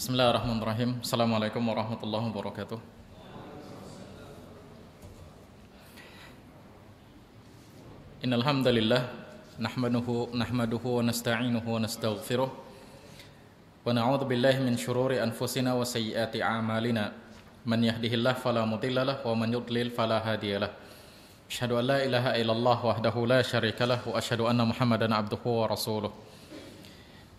Bismillahirrahmanirrahim. Assalamualaikum warahmatullahi wabarakatuh. Innal hamdalillah nahmaduhu nahmaduhu wa nasta'inuhu wa nastaghfiruh wa na'udzu billahi min shururi anfusina wa sayyiati a'malina. Man yahdihillahu fala mudilla lahu wa man yudlil fala hadiyalah. Ashhadu an la ilaha illallah wahdahu la syarika lahu wa ashhadu anna Muhammadan abduhu wa rasuluh.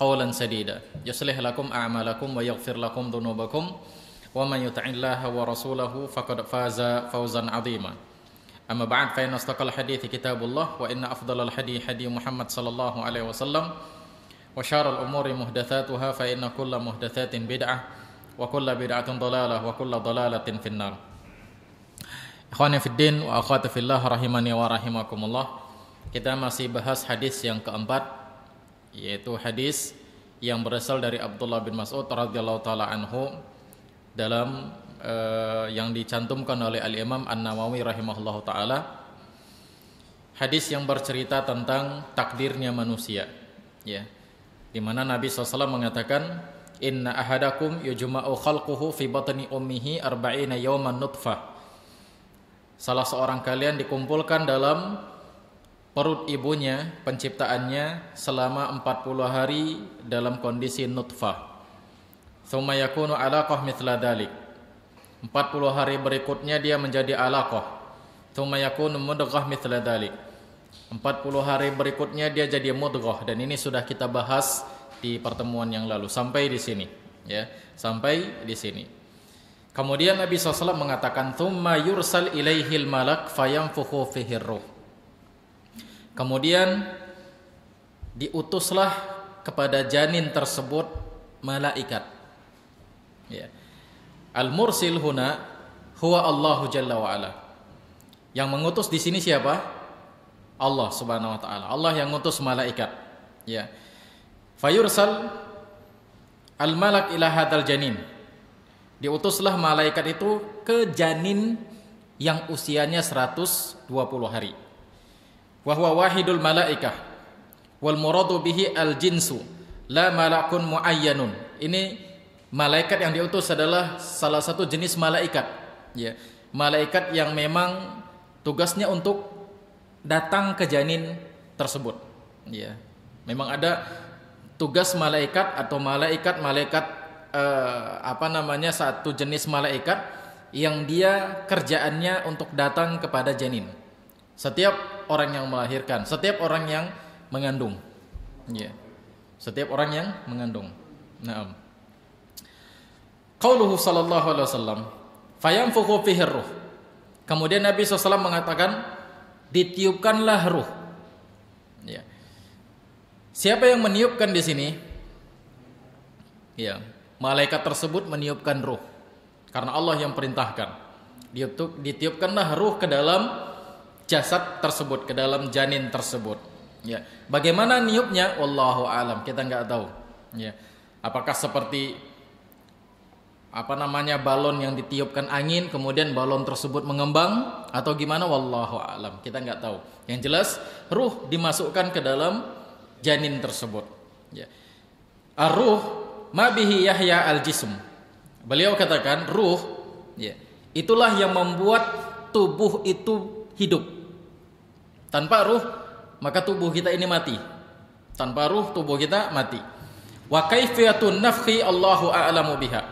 قولا سديدا يصلح لكم أعمالكم ويغفر لكم ذنوبكم ومن يطع الله ورسوله فقد فاز فوزا عظيما أما بعد فإن أصدق الحديث كتاب الله وإن أفضل الحديث حديث محمد صلى الله عليه وسلم وشار الأمور مهدثاتها فإن كل مهدثات بدعة وكل بدعة ضلالة وكل ضلالة في النار إخواني في الدين وأخواتي في الله رحمني ورحمكم الله Kita masih bahas hadis yang keempat yaitu hadis yang berasal dari Abdullah bin Mas'ud radhiyallahu taala anhu dalam uh, yang dicantumkan oleh Al Imam An-Nawawi rahimahullahu taala hadis yang bercerita tentang takdirnya manusia ya di mana Nabi SAW mengatakan inna ahadakum yujma'u khalquhu fi batni ummihi arba'ina yawman nutfah salah seorang kalian dikumpulkan dalam perut ibunya, penciptaannya selama 40 hari dalam kondisi nutfah. Thumma yakunu alaqah mithla dalik. 40 hari berikutnya dia menjadi alaqah. Thumma yakunu mudghah mithla dalik. 40 hari berikutnya dia jadi mudghah dan ini sudah kita bahas di pertemuan yang lalu sampai di sini ya, sampai di sini. Kemudian Nabi SAW mengatakan, "Tsumma yursal ilaihil malak fayam fuhu ruh." Kemudian diutuslah kepada janin tersebut malaikat. Ya. Al-mursil huna huwa Allahu jalla wa ala. Yang mengutus di sini siapa? Allah Subhanahu wa taala. Allah yang utus malaikat. Ya. Fayursal al-malak ila hadal janin. Diutuslah malaikat itu ke janin yang usianya 120 hari wa huwa wahidul malaikah wal muradu bihi al jinsu la malakun muayyanun ini malaikat yang diutus adalah salah satu jenis malaikat ya malaikat yang memang tugasnya untuk datang ke janin tersebut ya memang ada tugas malaikat atau malaikat-malaikat eh, apa namanya satu jenis malaikat yang dia kerjaannya untuk datang kepada janin setiap orang yang melahirkan, setiap orang yang mengandung. Ya. Setiap orang yang mengandung. Naam. Qauluhu sallallahu alaihi wasallam, fayanfukhu fihi ruh. Kemudian Nabi SAW mengatakan, ditiupkanlah ruh. Ya. Siapa yang meniupkan di sini? Ya, malaikat tersebut meniupkan ruh. Karena Allah yang perintahkan. Ditiupkanlah ruh ke dalam jasad tersebut ke dalam janin tersebut ya bagaimana niupnya wallahu alam kita nggak tahu ya apakah seperti apa namanya balon yang ditiupkan angin kemudian balon tersebut mengembang atau gimana wallahu alam kita nggak tahu yang jelas ruh dimasukkan ke dalam janin tersebut ya ruh mabihi yahya al jism beliau katakan ruh ya itulah yang membuat tubuh itu hidup tanpa ruh maka tubuh kita ini mati. Tanpa ruh tubuh kita mati. Wa kaifiyatun nafhi Allahu a'lamu biha.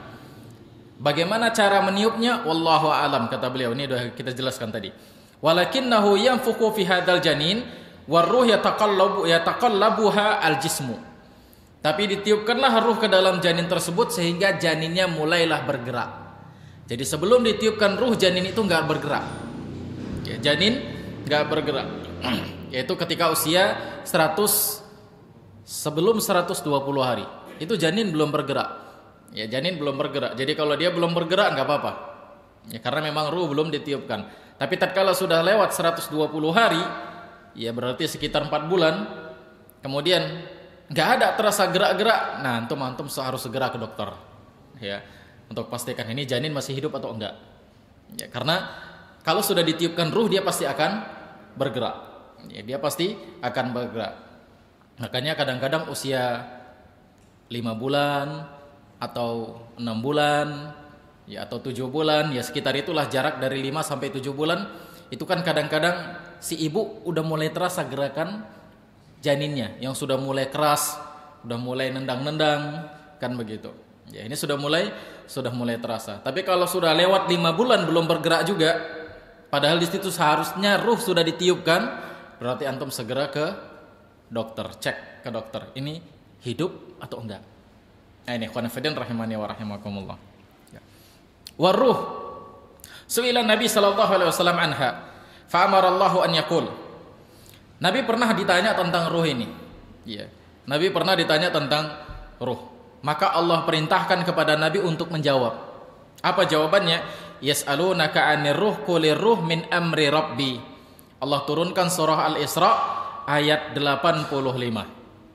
Bagaimana cara meniupnya? Wallahu a'lam kata beliau. Ini sudah kita jelaskan tadi. Walakinnahu yanfuku fi hadzal janin waruh yataqallabu yataqallabuha al-jismu. Tapi ditiupkanlah ruh ke dalam janin tersebut sehingga janinnya mulailah bergerak. Jadi sebelum ditiupkan ruh janin itu nggak bergerak. Ya, janin nggak bergerak. yaitu ketika usia 100 sebelum 120 hari. Itu janin belum bergerak. Ya, janin belum bergerak. Jadi kalau dia belum bergerak nggak apa-apa. Ya karena memang ruh belum ditiupkan. Tapi tatkala sudah lewat 120 hari, ya berarti sekitar 4 bulan, kemudian nggak ada terasa gerak-gerak, nah antum antum harus segera ke dokter. Ya, untuk pastikan ini janin masih hidup atau enggak. Ya, karena kalau sudah ditiupkan ruh dia pasti akan bergerak. Ya, dia pasti akan bergerak. Makanya kadang-kadang usia 5 bulan atau 6 bulan ya atau 7 bulan ya sekitar itulah jarak dari 5 sampai 7 bulan itu kan kadang-kadang si ibu udah mulai terasa gerakan janinnya yang sudah mulai keras, udah mulai nendang-nendang kan begitu. Ya, ini sudah mulai sudah mulai terasa. Tapi kalau sudah lewat 5 bulan belum bergerak juga, padahal di situ seharusnya ruh sudah ditiupkan, berarti antum segera ke dokter, cek ke dokter. Ini hidup atau enggak? Nah, ini khonafidin rahimani wa rahimakumullah. Ya. Waruh. suila Nabi sallallahu alaihi wasallam anha. Fa'amarallahu an yaqul. Nabi pernah ditanya tentang ruh ini. Ya. Nabi pernah ditanya tentang ruh. Maka Allah perintahkan kepada Nabi untuk menjawab. Apa jawabannya? Yas'alunaka 'anir ruh, qulir ruh min amri rabbi. Allah turunkan surah Al-Isra ayat 85.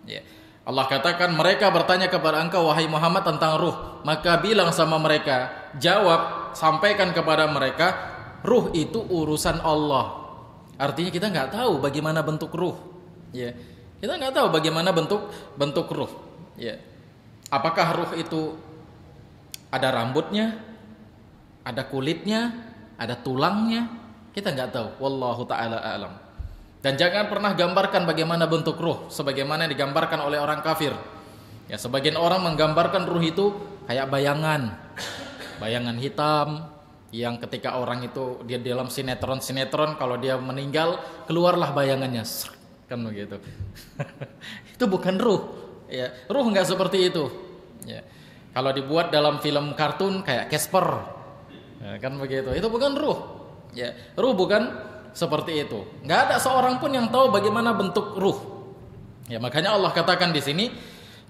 Ya. Allah katakan mereka bertanya kepada engkau wahai Muhammad tentang ruh, maka bilang sama mereka, jawab, sampaikan kepada mereka, ruh itu urusan Allah. Artinya kita nggak tahu bagaimana bentuk ruh. Ya. Kita nggak tahu bagaimana bentuk bentuk ruh. Ya. Apakah ruh itu ada rambutnya, ada kulitnya, ada tulangnya, kita nggak tahu. Wallahu taala alam. Dan jangan pernah gambarkan bagaimana bentuk ruh sebagaimana yang digambarkan oleh orang kafir. Ya, sebagian orang menggambarkan ruh itu kayak bayangan. Bayangan hitam, yang ketika orang itu dia dalam sinetron sinetron kalau dia meninggal keluarlah bayangannya kan begitu itu bukan ruh ya ruh nggak seperti itu ya kalau dibuat dalam film kartun kayak Casper ya, kan begitu itu bukan ruh Ya, ruh bukan seperti itu. Nggak ada seorang pun yang tahu bagaimana bentuk ruh. Ya, makanya Allah katakan di sini,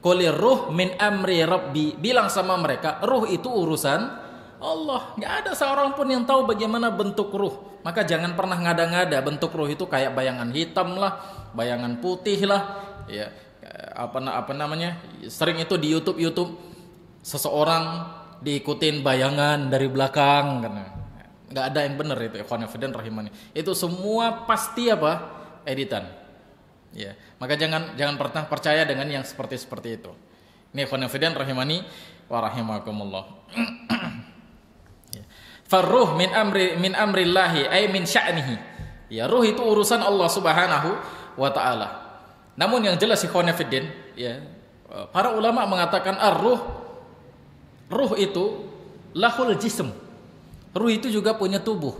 kulir ruh min amri rabbi." Bilang sama mereka, ruh itu urusan Allah. Nggak ada seorang pun yang tahu bagaimana bentuk ruh. Maka jangan pernah ngada-ngada bentuk ruh itu kayak bayangan hitam lah, bayangan putih lah, ya apa apa namanya? Sering itu di YouTube YouTube seseorang diikutin bayangan dari belakang karena nggak ada yang benar itu confident rahimani itu semua pasti apa editan ya maka jangan jangan pernah percaya dengan yang seperti seperti itu ini confident rahimani wa rahimakumullah iya. Farruh min amri min amrillahi ay min sya'nihi. Ya, ruh itu urusan Allah Subhanahu wa taala. Namun yang jelas ikhwan ya, para ulama mengatakan ar-ruh ruh itu lahul jism. Ruh itu juga punya tubuh.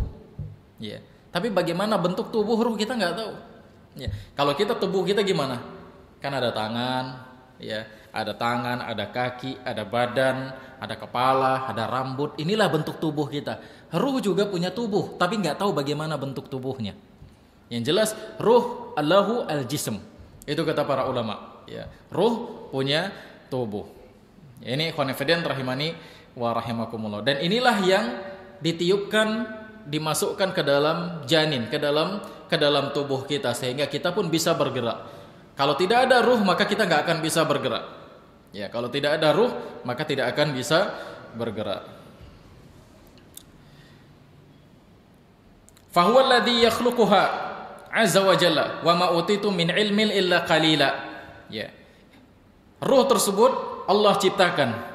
Ya. Tapi bagaimana bentuk tubuh ruh kita nggak tahu. Ya. Kalau kita tubuh kita gimana? Kan ada tangan, ya, ada tangan, ada kaki, ada badan, ada kepala, ada rambut. Inilah bentuk tubuh kita. Ruh juga punya tubuh, tapi nggak tahu bagaimana bentuk tubuhnya. Yang jelas ruh Allahu al-jism. Itu kata para ulama, ya. Ruh punya tubuh. Ini konfident rahimani wa rahimakumullah. Dan inilah yang ditiupkan dimasukkan ke dalam janin, ke dalam ke dalam tubuh kita sehingga kita pun bisa bergerak. Kalau tidak ada ruh maka kita nggak akan bisa bergerak. Ya, kalau tidak ada ruh maka tidak akan bisa bergerak. Fahuwa alladhi yakhluquha azza wa jalla wa ma utitu min ilmin illa qalila. Ya. Ruh tersebut Allah ciptakan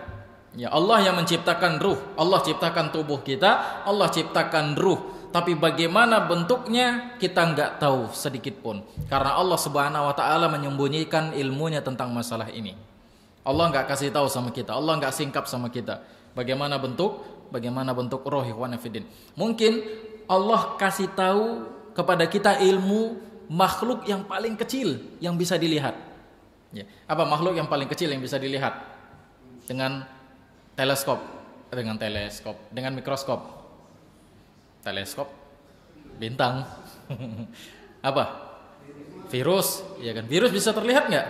Ya Allah yang menciptakan ruh, Allah ciptakan tubuh kita, Allah ciptakan ruh. Tapi bagaimana bentuknya kita nggak tahu sedikit pun. Karena Allah Subhanahu Wa Taala menyembunyikan ilmunya tentang masalah ini. Allah nggak kasih tahu sama kita, Allah nggak singkap sama kita. Bagaimana bentuk, bagaimana bentuk roh Ikhwanafidin. Mungkin Allah kasih tahu kepada kita ilmu makhluk yang paling kecil yang bisa dilihat. Ya. Apa makhluk yang paling kecil yang bisa dilihat dengan teleskop dengan teleskop dengan mikroskop teleskop bintang apa virus ya kan virus bisa terlihat nggak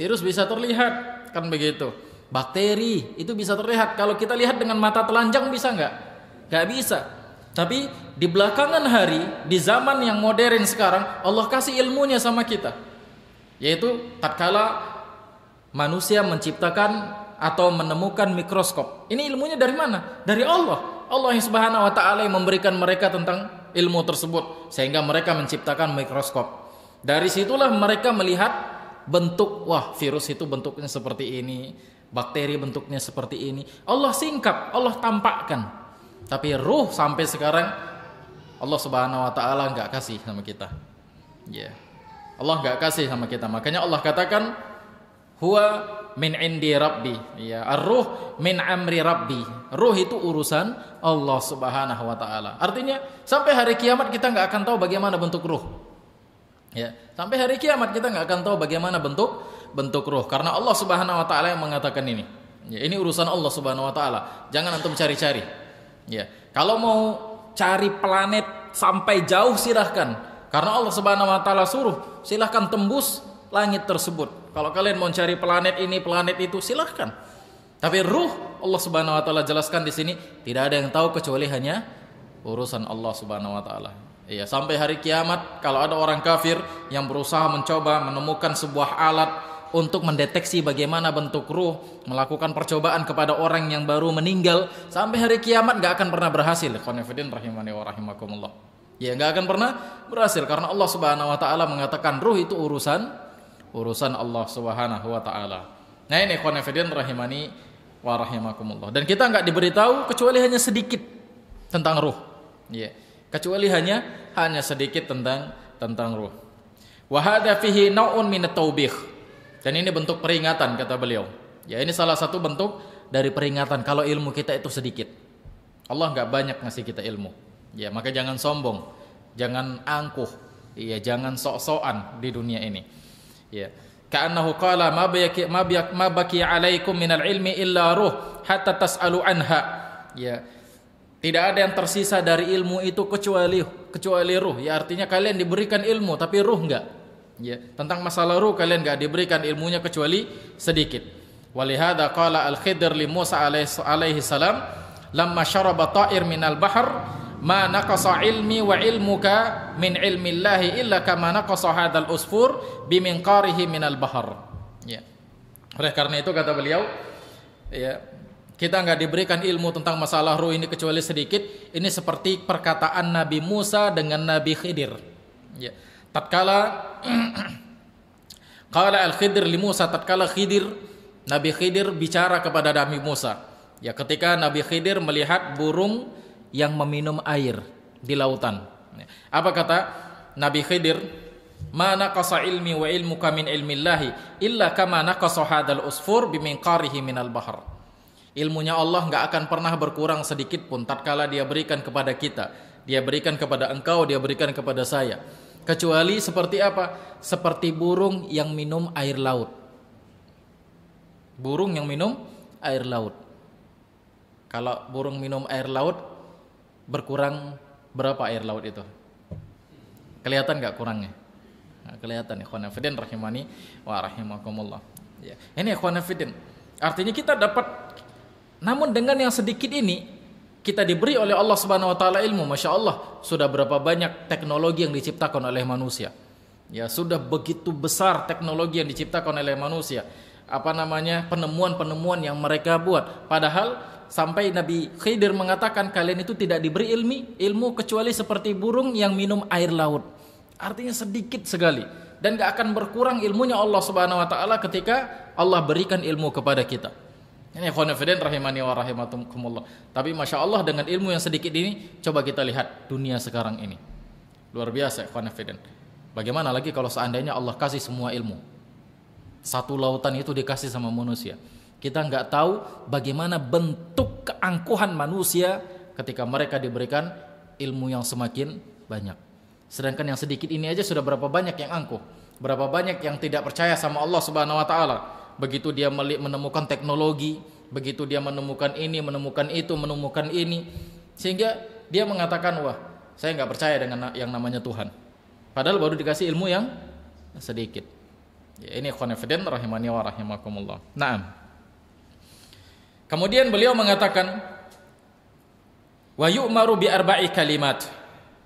virus bisa terlihat kan begitu bakteri itu bisa terlihat kalau kita lihat dengan mata telanjang bisa nggak nggak bisa tapi di belakangan hari di zaman yang modern sekarang Allah kasih ilmunya sama kita yaitu tatkala manusia menciptakan atau menemukan mikroskop. Ini ilmunya dari mana? Dari Allah. Allah yang Subhanahu wa taala yang memberikan mereka tentang ilmu tersebut sehingga mereka menciptakan mikroskop. Dari situlah mereka melihat bentuk wah virus itu bentuknya seperti ini, bakteri bentuknya seperti ini. Allah singkap, Allah tampakkan. Tapi ruh sampai sekarang Allah Subhanahu wa taala nggak kasih sama kita. Ya. Yeah. Allah nggak kasih sama kita. Makanya Allah katakan huwa min indi rabbi ya ar-ruh min amri rabbi ruh itu urusan Allah Subhanahu wa taala artinya sampai hari kiamat kita nggak akan tahu bagaimana bentuk ruh ya sampai hari kiamat kita nggak akan tahu bagaimana bentuk bentuk ruh karena Allah Subhanahu wa taala yang mengatakan ini ya ini urusan Allah Subhanahu wa taala jangan antum cari-cari ya kalau mau cari planet sampai jauh silahkan karena Allah Subhanahu wa taala suruh silahkan tembus langit tersebut kalau kalian mau cari planet ini, planet itu, silahkan. Tapi ruh Allah Subhanahu wa taala jelaskan di sini tidak ada yang tahu kecuali hanya urusan Allah Subhanahu wa taala. Iya, sampai hari kiamat kalau ada orang kafir yang berusaha mencoba menemukan sebuah alat untuk mendeteksi bagaimana bentuk ruh, melakukan percobaan kepada orang yang baru meninggal, sampai hari kiamat nggak akan pernah berhasil. Khonifidin rahimani wa rahimakumullah. Ya, nggak akan pernah berhasil karena Allah Subhanahu wa taala mengatakan ruh itu urusan urusan Allah Subhanahu wa taala. Nah ini konfiden rahimani wa rahimakumullah. Dan kita nggak diberitahu kecuali hanya sedikit tentang ruh. Ya. Kecuali hanya hanya sedikit tentang tentang ruh. Wa hadza fihi nau'un min taubih. Dan ini bentuk peringatan kata beliau. Ya ini salah satu bentuk dari peringatan kalau ilmu kita itu sedikit. Allah nggak banyak ngasih kita ilmu. Ya, maka jangan sombong, jangan angkuh, iya jangan sok-sokan di dunia ini. Ya. Ka'annahu qala ma baki ma baki ma baki alaikum minal ilmi illa ruh hatta tas'alu anha. Ya. Tidak ada yang tersisa dari ilmu itu kecuali kecuali ruh. Ya artinya kalian diberikan ilmu tapi ruh enggak. Ya, tentang masalah ruh kalian enggak diberikan ilmunya kecuali sedikit. Walihada qala al-Khidr li Musa alaihi salam lamma syaraba ta'ir minal bahr ma naqasa ilmi wa ilmuka min ilmillahi illa kama naqasa hadzal usfur biminqarihi minal bahar ya oleh karena itu kata beliau ya kita nggak diberikan ilmu tentang masalah ruh ini kecuali sedikit ini seperti perkataan Nabi Musa dengan Nabi Khidir ya tatkala qala al Khidir li Musa tatkala Khidir Nabi Khidir bicara kepada Nabi Musa ya ketika Nabi Khidir melihat burung yang meminum air di lautan. Apa kata Nabi Khidir? Mana kasa ilmi wa ilmu kamin ilmillahi illa kama naqasa hadal usfur biminqarihi minal bahar. Ilmunya Allah nggak akan pernah berkurang sedikit pun tatkala dia berikan kepada kita. Dia berikan kepada engkau, dia berikan kepada saya. Kecuali seperti apa? Seperti burung yang minum air laut. Burung yang minum air laut. Kalau burung minum air laut berkurang berapa air laut itu? Kelihatan nggak kurangnya? Nah, kelihatan ya fillah rahimani wa rahimakumullah. Ya. Ini ikhwan fillah. Artinya kita dapat namun dengan yang sedikit ini kita diberi oleh Allah Subhanahu wa taala ilmu, Masya Allah sudah berapa banyak teknologi yang diciptakan oleh manusia. Ya, sudah begitu besar teknologi yang diciptakan oleh manusia. Apa namanya? penemuan-penemuan yang mereka buat. Padahal Sampai Nabi Khidir mengatakan kalian itu tidak diberi ilmi, ilmu kecuali seperti burung yang minum air laut. Artinya sedikit sekali dan gak akan berkurang ilmunya Allah Subhanahu wa taala ketika Allah berikan ilmu kepada kita. Ini khonafiden rahimani wa rahimakumullah. Tapi masya Allah dengan ilmu yang sedikit ini coba kita lihat dunia sekarang ini. Luar biasa khonafiden. Bagaimana lagi kalau seandainya Allah kasih semua ilmu? Satu lautan itu dikasih sama manusia. Kita nggak tahu bagaimana bentuk keangkuhan manusia ketika mereka diberikan ilmu yang semakin banyak. Sedangkan yang sedikit ini aja sudah berapa banyak yang angkuh, berapa banyak yang tidak percaya sama Allah Subhanahu wa taala. Begitu dia menemukan teknologi, begitu dia menemukan ini, menemukan itu, menemukan ini, sehingga dia mengatakan, "Wah, saya nggak percaya dengan yang namanya Tuhan." Padahal baru dikasih ilmu yang sedikit. Ya, ini konfident, rahimani wa Nah. Kemudian beliau mengatakan wa yu'maru bi arba'i kalimat.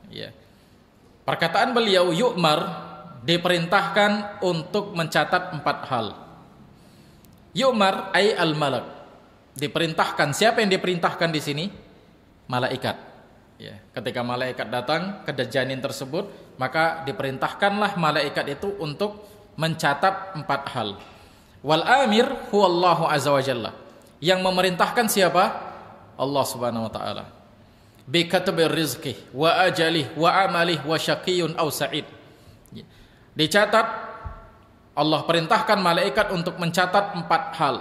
Ya. Perkataan beliau yu'mar diperintahkan untuk mencatat empat hal. Yu'mar ay al-malak. Diperintahkan siapa yang diperintahkan di sini? Malaikat. Ya, ketika malaikat datang ke dejanin tersebut, maka diperintahkanlah malaikat itu untuk mencatat empat hal. Wal amir huwallahu azza wa yang memerintahkan siapa? Allah Subhanahu wa taala. Bi katabir rizqi wa ajalih wa amalih wa syaqiyun aw sa'id. Dicatat Allah perintahkan malaikat untuk mencatat empat hal.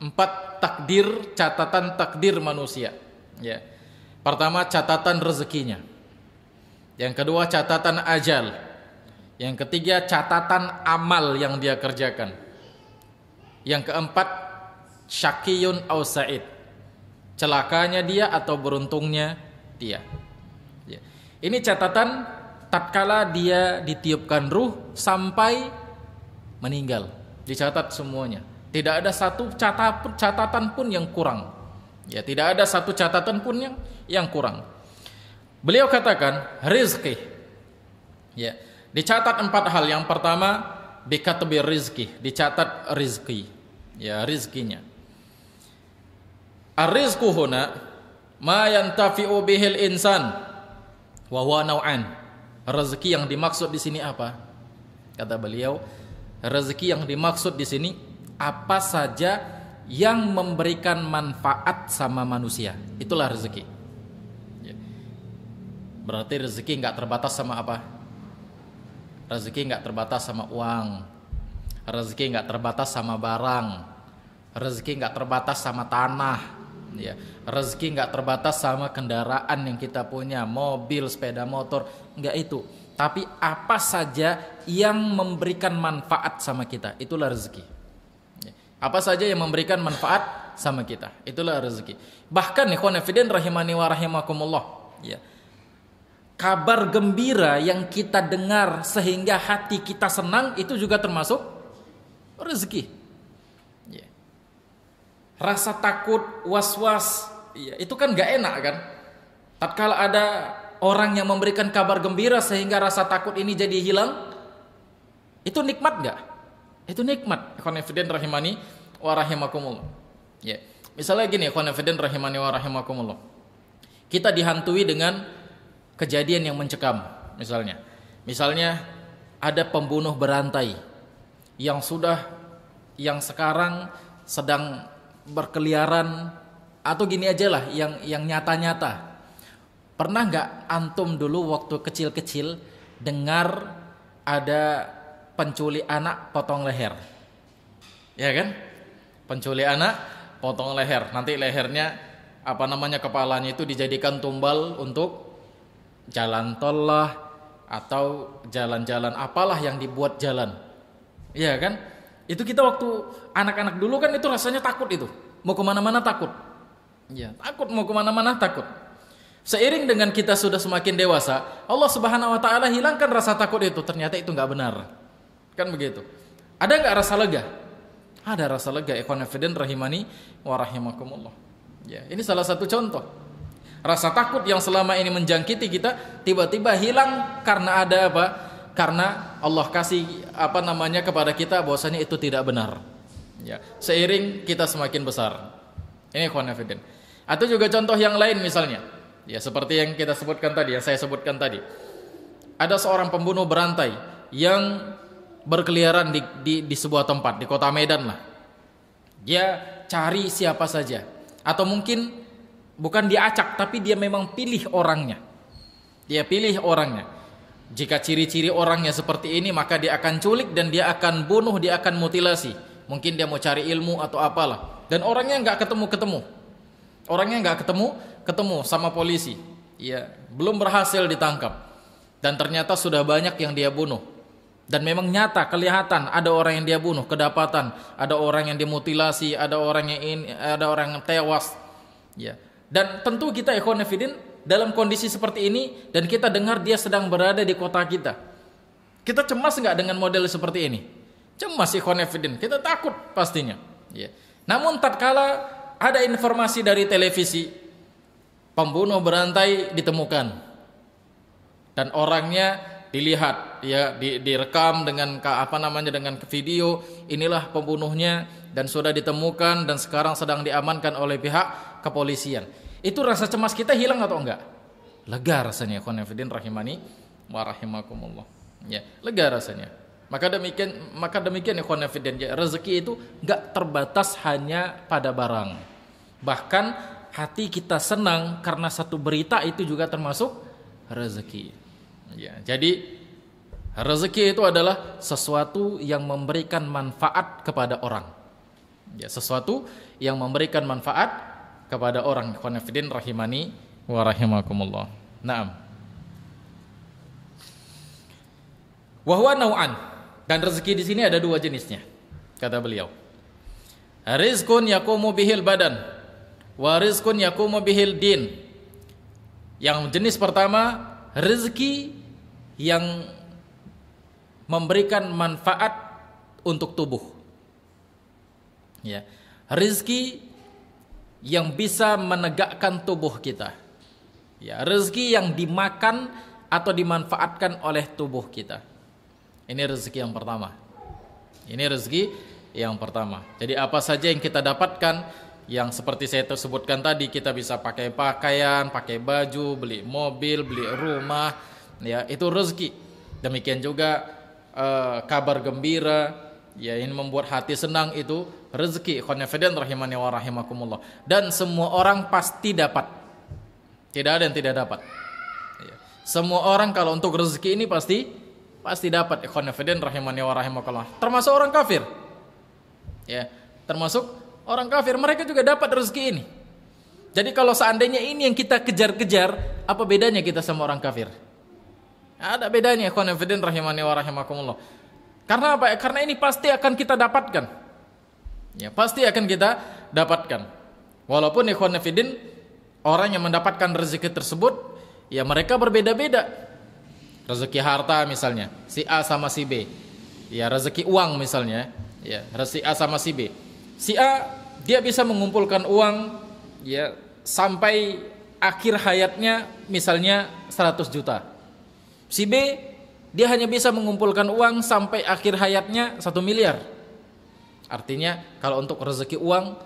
Empat takdir, catatan takdir manusia. Ya. Pertama catatan rezekinya. Yang kedua catatan ajal. Yang ketiga catatan amal yang dia kerjakan. Yang keempat syakiyun au sa'id. Celakanya dia atau beruntungnya dia. Ya. Ini catatan tatkala dia ditiupkan ruh sampai meninggal. Dicatat semuanya. Tidak ada satu catatan pun yang kurang. Ya, tidak ada satu catatan pun yang yang kurang. Beliau katakan rizki. Ya, dicatat empat hal. Yang pertama bikatbi rizki, dicatat rizki. Ya, rizkinya ar huna ma yantafi'u bihil insan wa huwa naw'an. Rezeki yang dimaksud di sini apa? Kata beliau, rezeki yang dimaksud di sini apa saja yang memberikan manfaat sama manusia. Itulah rezeki. Ya. Berarti rezeki nggak terbatas sama apa? Rezeki nggak terbatas sama uang. Rezeki nggak terbatas sama barang. Rezeki nggak terbatas sama tanah ya rezeki nggak terbatas sama kendaraan yang kita punya mobil sepeda motor nggak itu tapi apa saja yang memberikan manfaat sama kita itulah rezeki ya, apa saja yang memberikan manfaat sama kita itulah rezeki bahkan nih konfiden rahimani wa rahimakumullah ya kabar gembira yang kita dengar sehingga hati kita senang itu juga termasuk rezeki rasa takut, was-was, ya, itu kan nggak enak kan? Tatkala ada orang yang memberikan kabar gembira sehingga rasa takut ini jadi hilang, itu nikmat nggak? Itu nikmat. konfident rahimani warahimakumullah Ya. Misalnya gini, konfident rahimani warahimakumullah Kita dihantui dengan kejadian yang mencekam, misalnya. Misalnya ada pembunuh berantai yang sudah yang sekarang sedang berkeliaran atau gini aja lah yang yang nyata-nyata. Pernah nggak antum dulu waktu kecil-kecil dengar ada penculik anak potong leher? Ya kan? Penculik anak potong leher. Nanti lehernya apa namanya kepalanya itu dijadikan tumbal untuk jalan tol lah atau jalan-jalan apalah yang dibuat jalan. ya kan? Itu kita waktu anak-anak dulu kan itu rasanya takut itu. Mau kemana-mana takut. Ya, takut mau kemana-mana takut. Seiring dengan kita sudah semakin dewasa, Allah Subhanahu Wa Taala hilangkan rasa takut itu. Ternyata itu nggak benar, kan begitu? Ada nggak rasa lega? Ada rasa lega. Evident rahimani warahimakumullah. Ya, ini salah satu contoh. Rasa takut yang selama ini menjangkiti kita tiba-tiba hilang karena ada apa? karena Allah kasih apa namanya kepada kita bahwasanya itu tidak benar. Ya, seiring kita semakin besar. Ini khonafidin. Atau juga contoh yang lain misalnya. Ya, seperti yang kita sebutkan tadi, yang saya sebutkan tadi. Ada seorang pembunuh berantai yang berkeliaran di, di, di sebuah tempat, di kota Medan lah. Dia cari siapa saja. Atau mungkin bukan diacak, tapi dia memang pilih orangnya. Dia pilih orangnya jika ciri-ciri orangnya seperti ini maka dia akan culik dan dia akan bunuh, dia akan mutilasi. Mungkin dia mau cari ilmu atau apalah. Dan orangnya nggak ketemu-ketemu. Orangnya nggak ketemu, ketemu sama polisi. Ya, belum berhasil ditangkap. Dan ternyata sudah banyak yang dia bunuh. Dan memang nyata kelihatan ada orang yang dia bunuh, kedapatan, ada orang yang dimutilasi, ada orang yang in, ada orang yang tewas. Ya. Dan tentu kita ikhwan dalam kondisi seperti ini dan kita dengar dia sedang berada di kota kita. Kita cemas nggak dengan model seperti ini? Cemas sih Efidin, kita takut pastinya. Ya. Namun tatkala ada informasi dari televisi, pembunuh berantai ditemukan dan orangnya dilihat, ya di, direkam dengan apa namanya dengan video, inilah pembunuhnya dan sudah ditemukan dan sekarang sedang diamankan oleh pihak kepolisian itu rasa cemas kita hilang atau enggak? Lega rasanya, khonafidin rahimani wa rahimakumullah. Ya, lega rasanya. Maka demikian maka demikian ya khonafidin, ya, rezeki itu enggak terbatas hanya pada barang. Bahkan hati kita senang karena satu berita itu juga termasuk rezeki. Ya, jadi rezeki itu adalah sesuatu yang memberikan manfaat kepada orang. Ya, sesuatu yang memberikan manfaat kepada orang khonafidin rahimani wa rahimakumullah. Naam. Wahwa nau'an dan rezeki di sini ada dua jenisnya kata beliau. Rizkun yakumu bihil badan wa rizkun yakumu bihil din. Yang jenis pertama rezeki yang memberikan manfaat untuk tubuh. Ya. Rizki yang bisa menegakkan tubuh kita. Ya, rezeki yang dimakan atau dimanfaatkan oleh tubuh kita. Ini rezeki yang pertama. Ini rezeki yang pertama. Jadi apa saja yang kita dapatkan yang seperti saya tersebutkan tadi kita bisa pakai pakaian, pakai baju, beli mobil, beli rumah, ya itu rezeki. Demikian juga eh, kabar gembira, ya ini membuat hati senang itu rezeki khonafidin rahimani wa rahimakumullah dan semua orang pasti dapat tidak ada yang tidak dapat iya. semua orang kalau untuk rezeki ini pasti pasti dapat khonafidin rahimani wa rahimakumullah termasuk orang kafir ya termasuk orang kafir mereka juga dapat rezeki ini jadi kalau seandainya ini yang kita kejar-kejar apa bedanya kita sama orang kafir ada bedanya khonafidin rahimani wa rahimakumullah karena apa? Karena ini pasti akan kita dapatkan. Ya, pasti akan kita dapatkan. Walaupun ikhwan nafidin orang yang mendapatkan rezeki tersebut ya mereka berbeda-beda. Rezeki harta misalnya, si A sama si B. Ya, rezeki uang misalnya, ya, rezeki A sama si B. Si A dia bisa mengumpulkan uang ya sampai akhir hayatnya misalnya 100 juta. Si B dia hanya bisa mengumpulkan uang sampai akhir hayatnya satu miliar. Artinya kalau untuk rezeki uang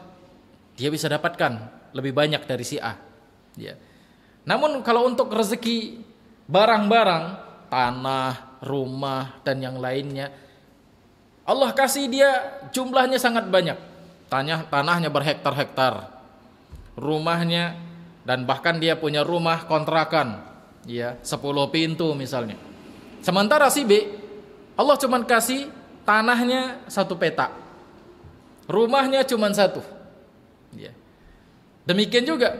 dia bisa dapatkan lebih banyak dari si A. Ya. Namun kalau untuk rezeki barang-barang, tanah, rumah dan yang lainnya, Allah kasih dia jumlahnya sangat banyak. Tanya, tanahnya berhektar-hektar. Rumahnya dan bahkan dia punya rumah kontrakan, ya, 10 pintu misalnya Sementara si B, Allah cuma kasih tanahnya satu petak. Rumahnya cuma satu. Iya. Demikian juga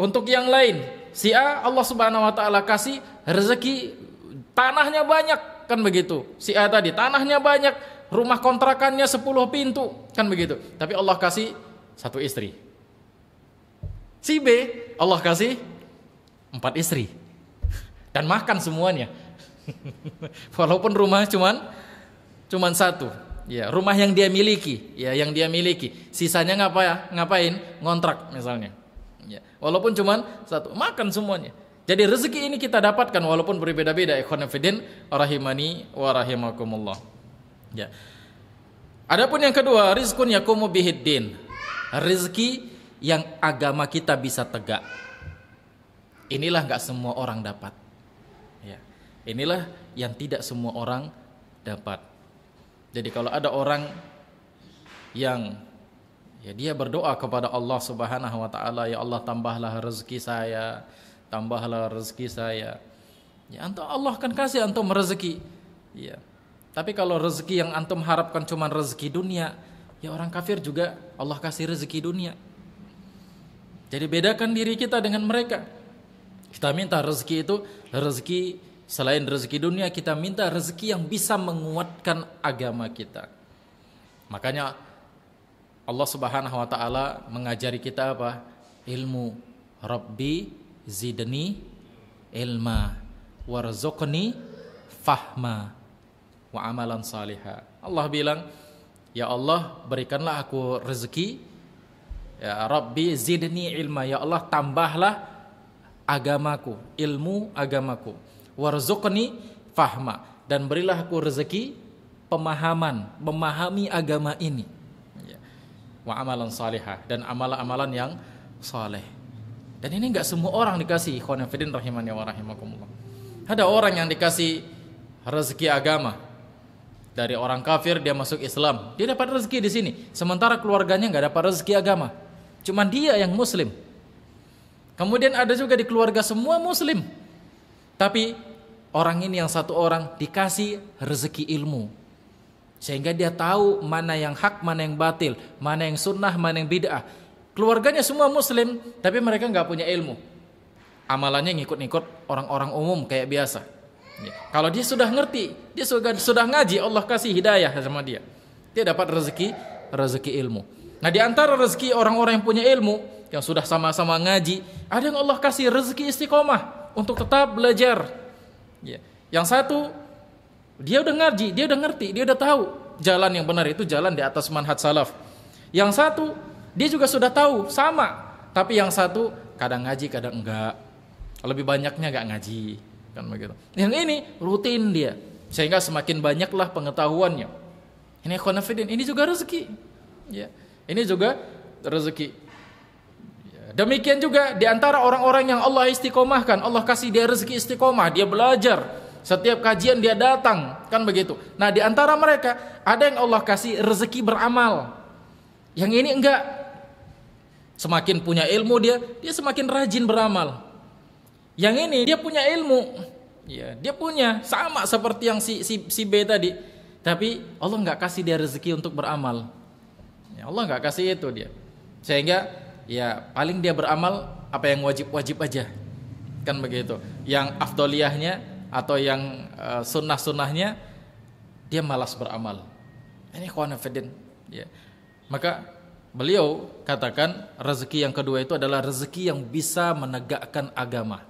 untuk yang lain, si A Allah Subhanahu wa taala kasih rezeki tanahnya banyak, kan begitu. Si A tadi tanahnya banyak, rumah kontrakannya sepuluh pintu, kan begitu. Tapi Allah kasih satu istri. Si B Allah kasih empat istri dan makan semuanya Walaupun rumah cuman cuman satu. Ya, rumah yang dia miliki, ya yang dia miliki. Sisanya ngapa ya? Ngapain? Ngontrak misalnya. Ya, walaupun cuman satu, makan semuanya. Jadi rezeki ini kita dapatkan walaupun berbeda-beda ikhwan fillah rahimani wa rahimakumullah. Ya. Adapun yang kedua, rizkun yakumu bihiddin. Rezeki yang agama kita bisa tegak. Inilah nggak semua orang dapat. Inilah yang tidak semua orang dapat. Jadi kalau ada orang yang ya dia berdoa kepada Allah Subhanahu wa taala, ya Allah tambahlah rezeki saya, tambahlah rezeki saya. Ya antum Allah kan kasih antum rezeki. Ya. Tapi kalau rezeki yang antum harapkan cuma rezeki dunia, ya orang kafir juga Allah kasih rezeki dunia. Jadi bedakan diri kita dengan mereka. Kita minta rezeki itu rezeki Selain rezeki dunia, kita minta rezeki yang bisa menguatkan agama kita. Makanya Allah Subhanahu wa taala mengajari kita apa? Ilmu. Rabbi zidni ilma warzuqni fahma wa amalan saliha. Allah bilang, "Ya Allah, berikanlah aku rezeki. Ya Rabbi zidni ilma. Ya Allah, tambahlah agamaku, ilmu agamaku." warzuqni fahma dan berilah aku rezeki pemahaman, memahami agama ini. Ya. Wa amalan salihah dan amalan-amalan yang saleh. Dan ini nggak semua orang dikasih khonafidin rahimani wa rahimakumullah. Ada orang yang dikasih rezeki agama. Dari orang kafir dia masuk Islam, dia dapat rezeki di sini. Sementara keluarganya nggak dapat rezeki agama. Cuman dia yang muslim. Kemudian ada juga di keluarga semua muslim, tapi orang ini yang satu orang dikasih rezeki ilmu. Sehingga dia tahu mana yang hak, mana yang batil, mana yang sunnah, mana yang bid'ah. Keluarganya semua muslim, tapi mereka nggak punya ilmu. Amalannya ngikut-ngikut orang-orang umum kayak biasa. Ya. Kalau dia sudah ngerti, dia sudah, sudah ngaji, Allah kasih hidayah sama dia. Dia dapat rezeki, rezeki ilmu. Nah di antara rezeki orang-orang yang punya ilmu, yang sudah sama-sama ngaji, ada yang Allah kasih rezeki istiqomah untuk tetap belajar. Ya. Yang satu dia udah ngaji, dia udah ngerti, dia udah tahu jalan yang benar itu jalan di atas manhaj salaf. Yang satu dia juga sudah tahu sama, tapi yang satu kadang ngaji, kadang enggak. Lebih banyaknya enggak ngaji, kan begitu. Yang ini rutin dia, sehingga semakin banyaklah pengetahuannya. Ini khonafidin, ini juga rezeki. Ya. Ini juga rezeki. Demikian juga di antara orang-orang yang Allah istiqomahkan, Allah kasih dia rezeki istiqomah, dia belajar. Setiap kajian dia datang, kan begitu. Nah, di antara mereka ada yang Allah kasih rezeki beramal. Yang ini enggak. Semakin punya ilmu dia, dia semakin rajin beramal. Yang ini dia punya ilmu. Ya, dia punya sama seperti yang si si, si B tadi. Tapi Allah enggak kasih dia rezeki untuk beramal. Ya, Allah enggak kasih itu dia. Sehingga ya paling dia beramal apa yang wajib-wajib aja kan begitu yang afdoliahnya atau yang eh, sunnah-sunnahnya dia malas beramal ini khwanafidin ya maka beliau katakan rezeki yang kedua itu adalah rezeki yang bisa menegakkan agama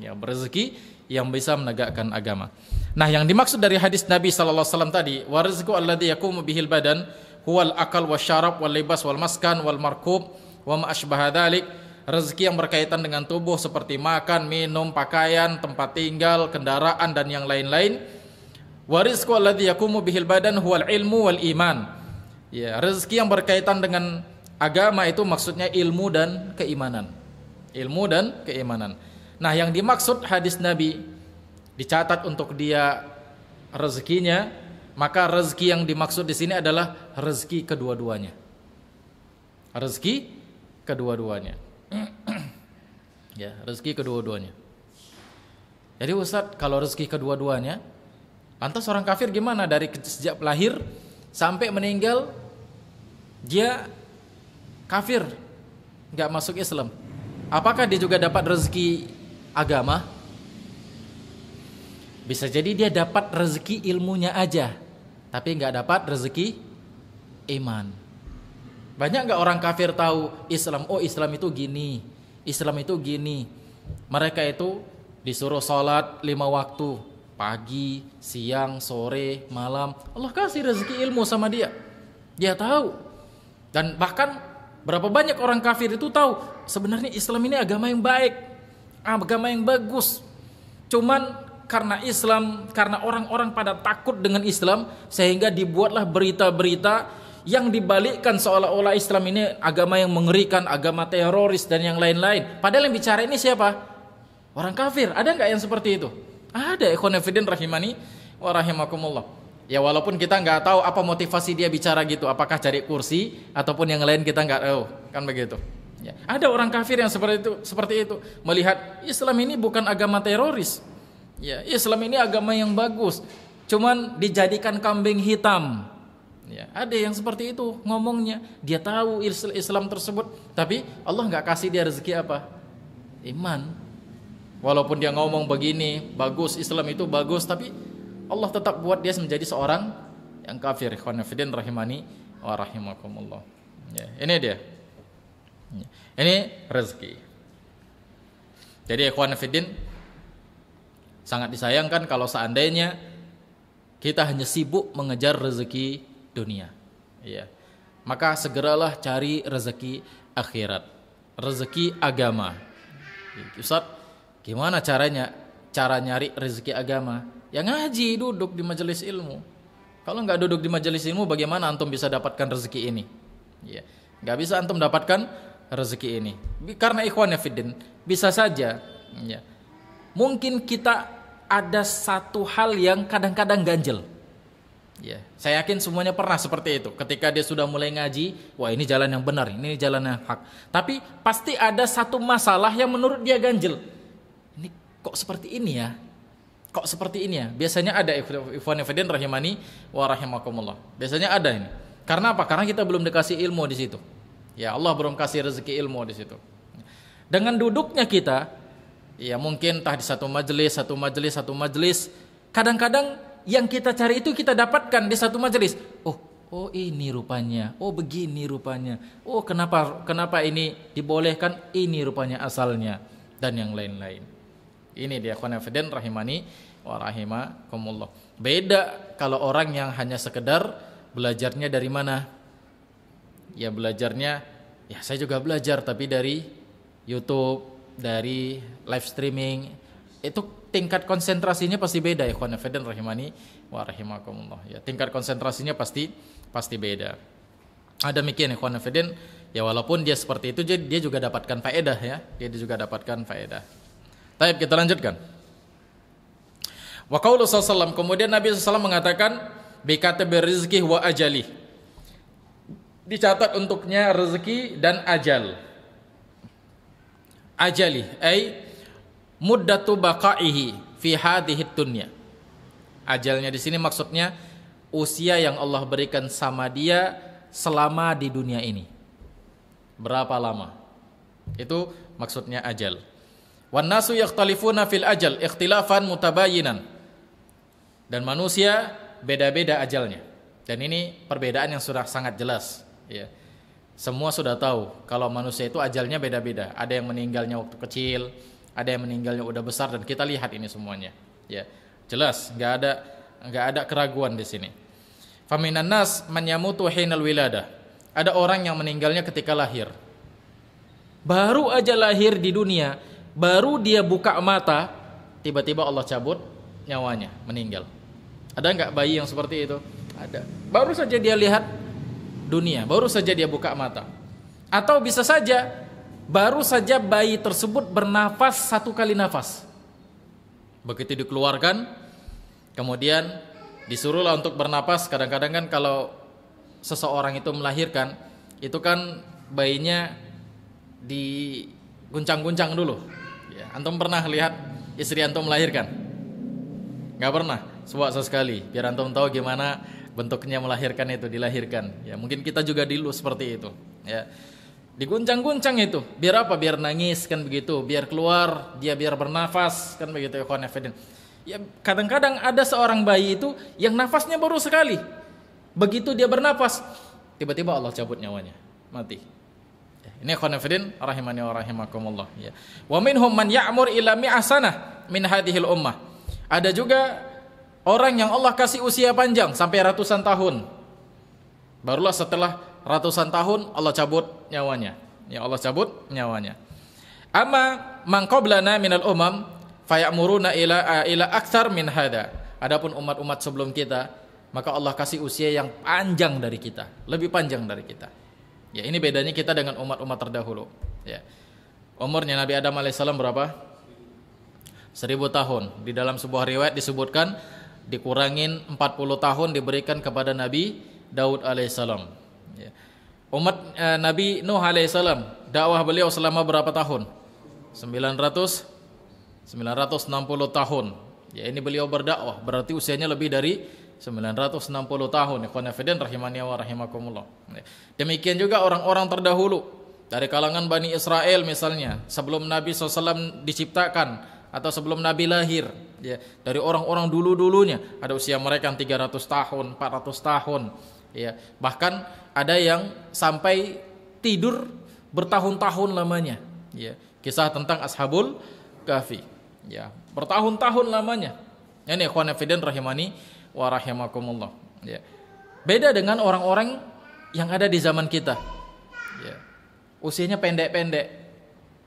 ya rezeki yang bisa menegakkan agama nah yang dimaksud dari hadis Nabi saw tadi warizku alladhi yakumu bihil badan huwal akal wasyarab wal libas wal maskan wal markub wa ma rezeki yang berkaitan dengan tubuh seperti makan, minum, pakaian, tempat tinggal, kendaraan dan yang lain-lain. rizqu alladhi yakumu bihil badan huwal ilmu wal iman. Ya, rezeki yang berkaitan dengan agama itu maksudnya ilmu dan keimanan. Ilmu dan keimanan. Nah, yang dimaksud hadis Nabi dicatat untuk dia rezekinya, maka rezeki yang dimaksud di sini adalah rezeki kedua-duanya. Rezeki kedua-duanya. ya, rezeki kedua-duanya. Jadi Ustadz kalau rezeki kedua-duanya, lantas orang kafir gimana dari sejak lahir sampai meninggal dia kafir, nggak masuk Islam. Apakah dia juga dapat rezeki agama? Bisa jadi dia dapat rezeki ilmunya aja, tapi nggak dapat rezeki iman. Banyak nggak orang kafir tahu Islam? Oh Islam itu gini, Islam itu gini. Mereka itu disuruh sholat lima waktu, pagi, siang, sore, malam. Allah kasih rezeki ilmu sama dia. Dia tahu. Dan bahkan berapa banyak orang kafir itu tahu sebenarnya Islam ini agama yang baik, agama yang bagus. Cuman karena Islam, karena orang-orang pada takut dengan Islam sehingga dibuatlah berita-berita yang dibalikkan seolah-olah Islam ini agama yang mengerikan, agama teroris dan yang lain-lain. Padahal yang bicara ini siapa? Orang kafir. Ada nggak yang seperti itu? Ada. Ikhwanifidin rahimani wa rahimakumullah. Ya walaupun kita nggak tahu apa motivasi dia bicara gitu, apakah cari kursi ataupun yang lain kita nggak tahu, kan begitu. Ya. Ada orang kafir yang seperti itu, seperti itu melihat Islam ini bukan agama teroris. Ya, Islam ini agama yang bagus, cuman dijadikan kambing hitam Ya, ada yang seperti itu ngomongnya. Dia tahu Islam tersebut, tapi Allah nggak kasih dia rezeki apa? Iman. Walaupun dia ngomong begini, bagus Islam itu bagus, tapi Allah tetap buat dia menjadi seorang yang kafir. Khonafidin rahimani wa rahimakumullah. Ya, ini dia. Ya, ini rezeki. Jadi ikhwan fiddin sangat disayangkan kalau seandainya kita hanya sibuk mengejar rezeki dunia. Ya. Maka segeralah cari rezeki akhirat, rezeki agama. Ustaz, gimana caranya? Cara nyari rezeki agama? Ya ngaji, duduk di majelis ilmu. Kalau nggak duduk di majelis ilmu, bagaimana antum bisa dapatkan rezeki ini? Ya, nggak bisa antum dapatkan rezeki ini. Karena ikhwan ya bisa saja ya. Mungkin kita ada satu hal yang kadang-kadang ganjel. Ya, saya yakin semuanya pernah seperti itu. Ketika dia sudah mulai ngaji, wah ini jalan yang benar, ini jalan yang hak. Tapi pasti ada satu masalah yang menurut dia ganjil. Ini kok seperti ini ya? Kok seperti ini ya? Biasanya ada Ifwan Ifedin rahimani wa rahimakumullah. Biasanya ada ini. Karena apa? Karena kita belum dikasih ilmu di situ. Ya Allah belum kasih rezeki ilmu di situ. Dengan duduknya kita, ya mungkin entah di satu majelis, satu majelis, satu majelis, kadang-kadang yang kita cari itu kita dapatkan di satu majelis. Oh, oh ini rupanya. Oh, begini rupanya. Oh, kenapa kenapa ini dibolehkan? Ini rupanya asalnya dan yang lain-lain. Ini dia khonafiden rahimani wa rahimakumullah. Beda kalau orang yang hanya sekedar belajarnya dari mana? Ya belajarnya ya saya juga belajar tapi dari YouTube, dari live streaming, itu tingkat konsentrasinya pasti beda ya khonafedan rahimani wa rahimakumullah ya tingkat konsentrasinya pasti pasti beda ada mikirnya ya ya ya walaupun dia seperti itu dia juga dapatkan faedah ya dia juga dapatkan faedah Tapi kita lanjutkan wa qaulu sallallahu kemudian Nabi SAW mengatakan bikata berrezeki wa ajali dicatat untuknya rezeki dan ajal ajali ay muddatu baqaihi fi hadhihi dunya. Ajalnya di sini maksudnya usia yang Allah berikan sama dia selama di dunia ini. Berapa lama? Itu maksudnya ajal. Wan nasu yakhtalifuna fil ajal ikhtilafan mutabayinan. Dan manusia beda-beda ajalnya. Dan ini perbedaan yang sudah sangat jelas, ya. Semua sudah tahu kalau manusia itu ajalnya beda-beda. Ada yang meninggalnya waktu kecil, ada yang meninggalnya udah besar dan kita lihat ini semuanya ya jelas nggak ada nggak ada keraguan di sini faminan nas menyamutu tuh hinal wilada ada orang yang meninggalnya ketika lahir baru aja lahir di dunia baru dia buka mata tiba-tiba Allah cabut nyawanya meninggal ada nggak bayi yang seperti itu ada baru saja dia lihat dunia baru saja dia buka mata atau bisa saja Baru saja bayi tersebut bernafas satu kali nafas. Begitu dikeluarkan, kemudian disuruhlah untuk bernapas. Kadang-kadang kan kalau seseorang itu melahirkan, itu kan bayinya diguncang-guncang dulu. Ya, antum pernah lihat istri antum melahirkan? Gak pernah, sebuah sesekali. Biar antum tahu gimana bentuknya melahirkan itu dilahirkan. Ya mungkin kita juga dulu seperti itu. Ya Diguncang-guncang itu. Biar apa? Biar nangis kan begitu. Biar keluar, dia biar bernafas kan begitu ya, ikhwan efendin Ya kadang-kadang ada seorang bayi itu yang nafasnya baru sekali. Begitu dia bernafas, tiba-tiba Allah cabut nyawanya. Mati. Eh, ini ikhwan efendin rahimani wa rahimakumullah ya. Wa minhum man ya'mur ila mi'asanah min hadhil ummah. Ada juga orang yang Allah kasih usia panjang sampai ratusan tahun. Barulah setelah ratusan tahun Allah cabut nyawanya. Ya Allah cabut nyawanya. Amma mangkoblana qablana minal umam fayamuruna ila ila akthar min hada. Adapun umat-umat sebelum kita, maka Allah kasih usia yang panjang dari kita, lebih panjang dari kita. Ya, ini bedanya kita dengan umat-umat terdahulu, ya. Umurnya Nabi Adam alaihissalam berapa? Seribu tahun. Di dalam sebuah riwayat disebutkan dikurangin empat puluh tahun diberikan kepada Nabi Daud alaihissalam umat uh, Nabi Nuh alaihissalam dakwah beliau selama berapa tahun 900 960 tahun ya ini beliau berdakwah berarti usianya lebih dari 960 tahun ikhwan fillah rahimani wa rahimakumullah ya, demikian juga orang-orang terdahulu dari kalangan Bani Israel misalnya sebelum Nabi SAW diciptakan atau sebelum Nabi lahir ya dari orang-orang dulu-dulunya ada usia mereka yang 300 tahun 400 tahun ya bahkan ada yang sampai tidur bertahun-tahun lamanya ya kisah tentang ashabul kahfi ya bertahun-tahun lamanya ini ikhwan fillah rahimani wa rahimakumullah ya beda dengan orang-orang yang ada di zaman kita ya usianya pendek-pendek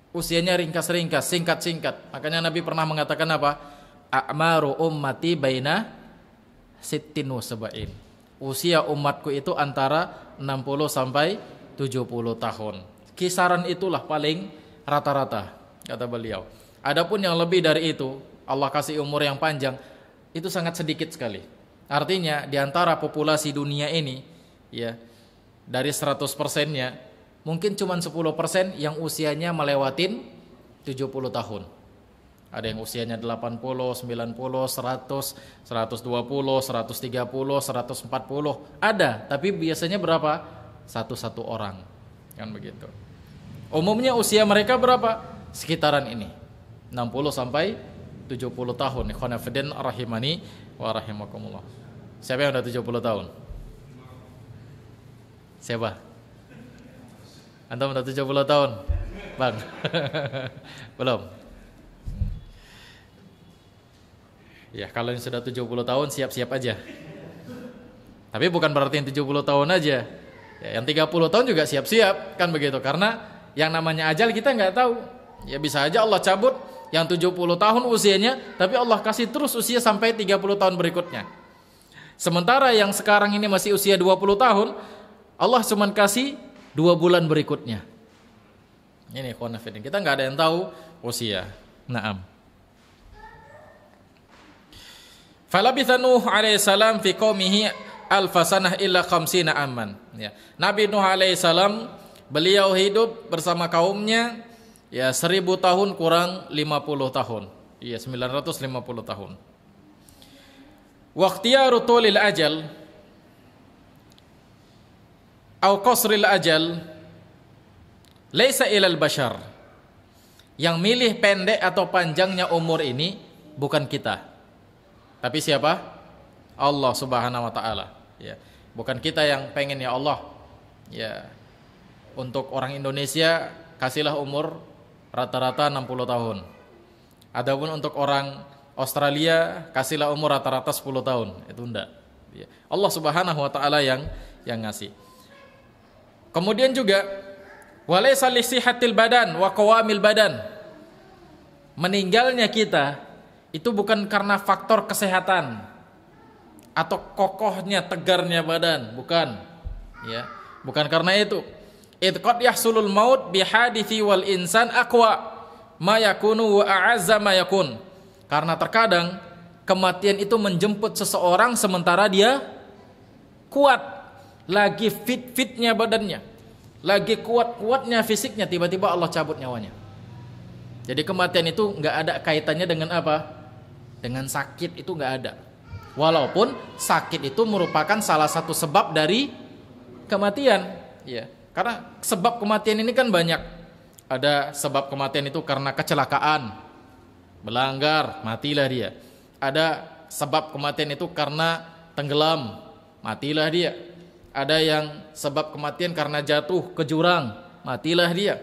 usianya ringkas-ringkas, singkat-singkat. Makanya Nabi pernah mengatakan apa? A'maru ummati baina sittin wa sab'in usia umatku itu antara 60 sampai 70 tahun. Kisaran itulah paling rata-rata kata beliau. Adapun yang lebih dari itu, Allah kasih umur yang panjang itu sangat sedikit sekali. Artinya di antara populasi dunia ini ya dari 100 persennya mungkin cuma 10 persen yang usianya melewatin 70 tahun. Ada yang usianya 80, 90, 100, 120, 130, 140. Ada, tapi biasanya berapa? Satu-satu orang. Kan begitu. Umumnya usia mereka berapa? Sekitaran ini. 60 sampai 70 tahun. Khonafidin rahimani wa rahimakumullah. Siapa yang udah 70 tahun? Siapa? Antum udah 70 tahun? Bang. Belum. Ya kalau yang sudah 70 tahun siap-siap aja. Tapi bukan berarti yang 70 tahun aja. Ya, yang 30 tahun juga siap-siap kan begitu. Karena yang namanya ajal kita nggak tahu. Ya bisa aja Allah cabut yang 70 tahun usianya, tapi Allah kasih terus usia sampai 30 tahun berikutnya. Sementara yang sekarang ini masih usia 20 tahun, Allah cuma kasih dua bulan berikutnya. Ini Kita nggak ada yang tahu usia. Naam. Falabitha Nuh alaihissalam fi qaumihi alfasanah illa khamsina aman. Ya. Nabi Nuh alaihissalam beliau hidup bersama kaumnya ya 1000 tahun kurang 50 tahun. Iya 950 tahun. Waqtiyaru tulil ajal au qasril ajal laisa ilal bashar. Yang milih pendek atau panjangnya umur ini bukan kita tapi siapa? Allah Subhanahu wa taala, ya. Bukan kita yang pengen ya Allah. Ya. Untuk orang Indonesia kasihlah umur rata-rata 60 tahun. Adapun untuk orang Australia kasihlah umur rata-rata 10 tahun. Itu enggak. Ya. Allah Subhanahu wa taala yang yang ngasih. Kemudian juga walaisa li badan wa badan. Meninggalnya kita itu bukan karena faktor kesehatan atau kokohnya tegarnya badan, bukan. Ya, bukan karena itu. itqad yahsulul maut bihadithi wal insan aqwa ma yakunu wa a'azza ma yakun. Karena terkadang kematian itu menjemput seseorang sementara dia kuat, lagi fit-fitnya badannya, lagi kuat-kuatnya fisiknya, tiba-tiba Allah cabut nyawanya. Jadi kematian itu nggak ada kaitannya dengan apa? dengan sakit itu nggak ada. Walaupun sakit itu merupakan salah satu sebab dari kematian, ya. Karena sebab kematian ini kan banyak. Ada sebab kematian itu karena kecelakaan, melanggar, matilah dia. Ada sebab kematian itu karena tenggelam, matilah dia. Ada yang sebab kematian karena jatuh ke jurang, matilah dia.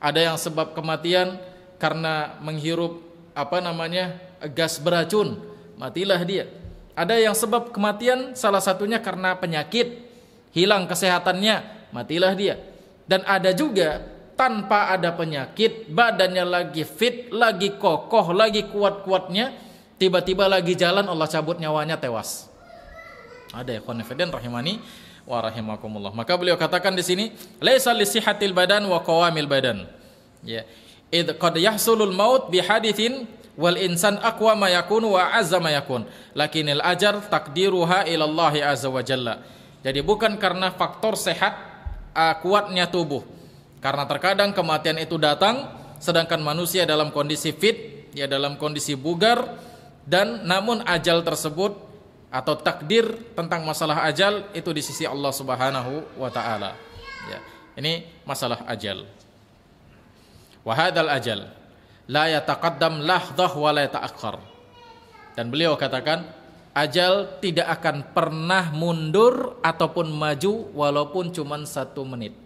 Ada yang sebab kematian karena menghirup apa namanya gas beracun, matilah dia. Ada yang sebab kematian salah satunya karena penyakit, hilang kesehatannya, matilah dia. Dan ada juga tanpa ada penyakit, badannya lagi fit, lagi kokoh, lagi kuat-kuatnya, tiba-tiba lagi jalan Allah cabut nyawanya tewas. Ada ya konfiden rahimani wa rahimakumullah. Maka beliau katakan di sini, laisa lisihatil badan wa qawamil badan. Ya. Id qad yahsulul maut bi hadithin wal insan aqwa ma wa azza ma lakinil ajar takdiruha ilallahi azza wa jalla jadi bukan karena faktor sehat uh, kuatnya tubuh karena terkadang kematian itu datang sedangkan manusia dalam kondisi fit ya dalam kondisi bugar dan namun ajal tersebut atau takdir tentang masalah ajal itu di sisi Allah Subhanahu wa taala ya ini masalah ajal wahadal ajal la yataqaddam wa la Dan beliau katakan, ajal tidak akan pernah mundur ataupun maju walaupun cuma satu menit.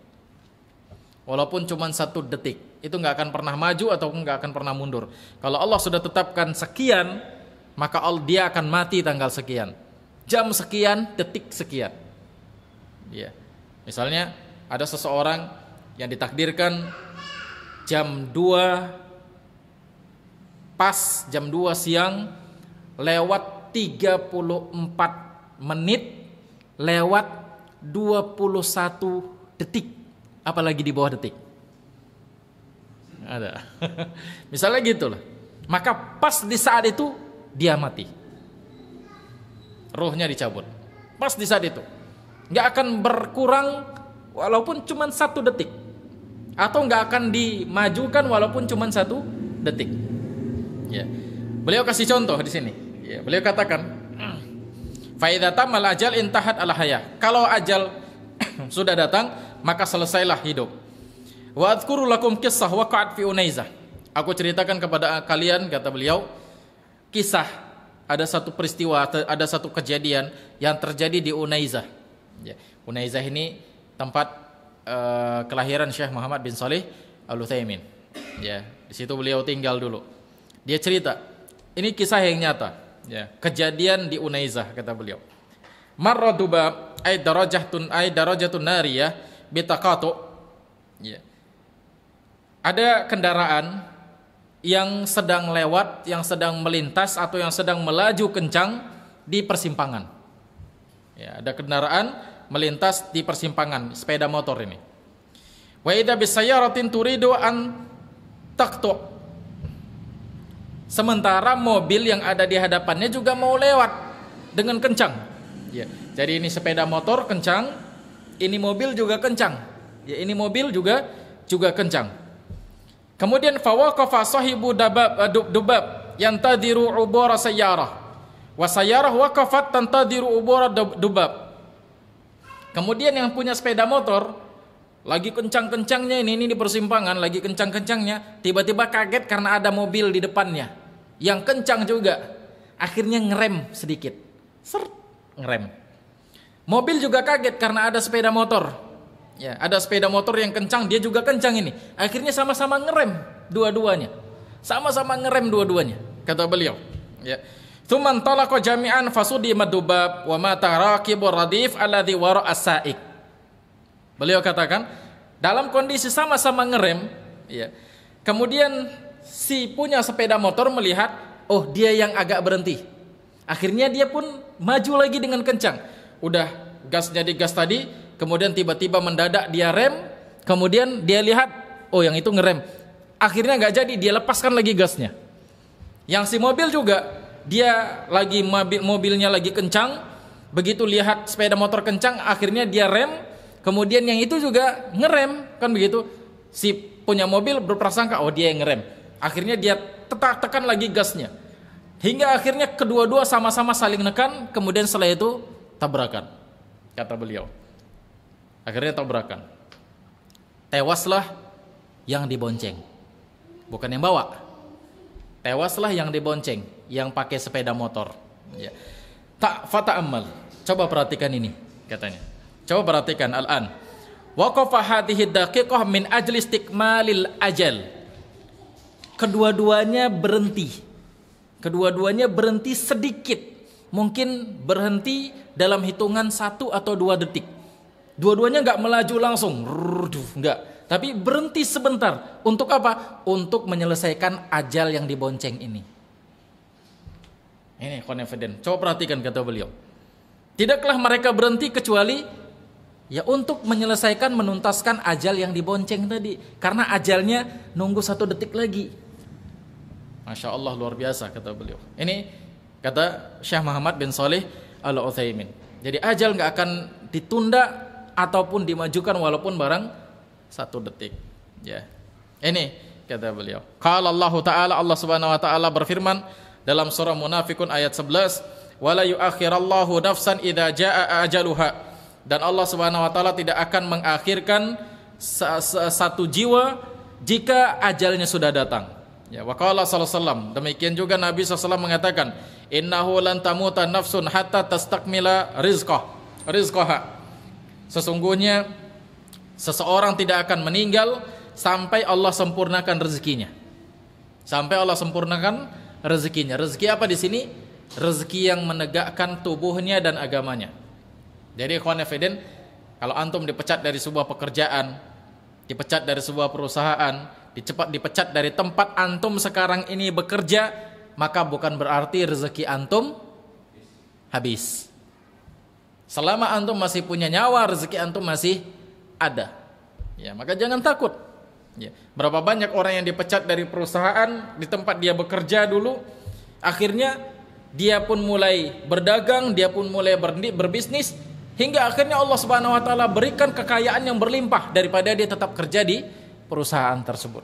Walaupun cuma satu detik. Itu nggak akan pernah maju ataupun nggak akan pernah mundur. Kalau Allah sudah tetapkan sekian, maka dia akan mati tanggal sekian. Jam sekian, detik sekian. Ya. Misalnya ada seseorang yang ditakdirkan jam 2 pas jam 2 siang lewat 34 menit lewat 21 detik apalagi di bawah detik ada misalnya gitu loh maka pas di saat itu dia mati rohnya dicabut pas di saat itu nggak akan berkurang walaupun cuma satu detik atau nggak akan dimajukan walaupun cuma satu detik Ya. Beliau kasih contoh di sini. Ya, beliau katakan, faidata tamal ajal intahat alahaya. Kalau ajal sudah datang, maka selesailah hidup. Wa adhkuru lakum kisah waqa'at fi Unaizah. Aku ceritakan kepada kalian kata beliau kisah ada satu peristiwa ada satu kejadian yang terjadi di Unaizah. Ya. Unaizah ini tempat uh, kelahiran Syekh Muhammad bin Saleh Al Utsaimin. Ya, di situ beliau tinggal dulu. Dia cerita, ini kisah yang nyata, ya, kejadian di Unaizah kata beliau. Marra dubab ay darajatun ay darajatun nariyah bitaqatu. Ya. Ada kendaraan yang sedang lewat, yang sedang melintas atau yang sedang melaju kencang di persimpangan. Ya, ada kendaraan melintas di persimpangan sepeda motor ini. Wa idza bisayyaratin turidu an taqtu Sementara mobil yang ada di hadapannya juga mau lewat dengan kencang. Ya. Jadi ini sepeda motor kencang, ini mobil juga kencang. Ya, ini mobil juga juga kencang. Kemudian fawaqafa sahibu dabab eh, dubab yang tadiru ubara sayyarah. Wa sayyarah waqafat tantadiru ubara dubab. Kemudian yang punya sepeda motor lagi kencang-kencangnya ini, ini di persimpangan, lagi kencang-kencangnya, tiba-tiba kaget karena ada mobil di depannya. Yang kencang juga. Akhirnya ngerem sedikit. Ser, ngerem. Mobil juga kaget karena ada sepeda motor. Ya, ada sepeda motor yang kencang, dia juga kencang ini. Akhirnya sama-sama ngerem dua-duanya. Sama-sama ngerem dua-duanya, kata beliau. Ya. Tuman talaqa jami'an fasudi madubab wa mata raqibur radif alladhi wara as Beliau katakan dalam kondisi sama-sama ngerem, ya. Kemudian si punya sepeda motor melihat, oh dia yang agak berhenti. Akhirnya dia pun maju lagi dengan kencang. Udah gasnya gas tadi, kemudian tiba-tiba mendadak dia rem, kemudian dia lihat, oh yang itu ngerem. Akhirnya nggak jadi, dia lepaskan lagi gasnya. Yang si mobil juga dia lagi mobil mobilnya lagi kencang, begitu lihat sepeda motor kencang, akhirnya dia rem, Kemudian yang itu juga ngerem, kan begitu. Si punya mobil berprasangka, oh dia yang ngerem. Akhirnya dia tetap tekan lagi gasnya. Hingga akhirnya kedua-dua sama-sama saling nekan, kemudian setelah itu tabrakan. Kata beliau. Akhirnya tabrakan. Tewaslah yang dibonceng. Bukan yang bawa. Tewaslah yang dibonceng, yang pakai sepeda motor. Ya. Tak fata amal. Coba perhatikan ini katanya. Coba perhatikan al-an. Waqafa hadhihi daqiqah min ajli istiqmalil ajal. Kedua-duanya berhenti. Kedua-duanya berhenti sedikit. Mungkin berhenti dalam hitungan satu atau dua detik. Dua-duanya nggak melaju langsung. Nggak. Tapi berhenti sebentar. Untuk apa? Untuk menyelesaikan ajal yang dibonceng ini. Ini konfident Coba perhatikan kata beliau. Tidaklah mereka berhenti kecuali Ya untuk menyelesaikan menuntaskan ajal yang dibonceng tadi karena ajalnya nunggu satu detik lagi. Masya Allah luar biasa kata beliau. Ini kata Syekh Muhammad bin Saleh Al Utsaimin. Jadi ajal nggak akan ditunda ataupun dimajukan walaupun barang satu detik. Ya. Ini kata beliau. Kalau Allah Taala Allah Subhanahu Wa Taala berfirman dalam surah Munafikun ayat 11, "Wala yuakhirallahu nafsan idha jaa ajaluha." dan Allah Subhanahu wa taala tidak akan mengakhirkan satu jiwa jika ajalnya sudah datang. Ya, wa qala sallallahu demikian juga Nabi SAW mengatakan, "Innahu lan tamuta nafsun hatta tastakmila rizqah." Rizqaha. Sesungguhnya seseorang tidak akan meninggal sampai Allah sempurnakan rezekinya. Sampai Allah sempurnakan rezekinya. Rezeki apa di sini? Rezeki yang menegakkan tubuhnya dan agamanya. Jadi ikhwan kalau antum dipecat dari sebuah pekerjaan, dipecat dari sebuah perusahaan, dicepat dipecat dari tempat antum sekarang ini bekerja, maka bukan berarti rezeki antum habis. Selama antum masih punya nyawa, rezeki antum masih ada. Ya, maka jangan takut. Ya. Berapa banyak orang yang dipecat dari perusahaan di tempat dia bekerja dulu, akhirnya dia pun mulai berdagang, dia pun mulai berbisnis, hingga akhirnya Allah Subhanahu wa taala berikan kekayaan yang berlimpah daripada dia tetap kerja di perusahaan tersebut.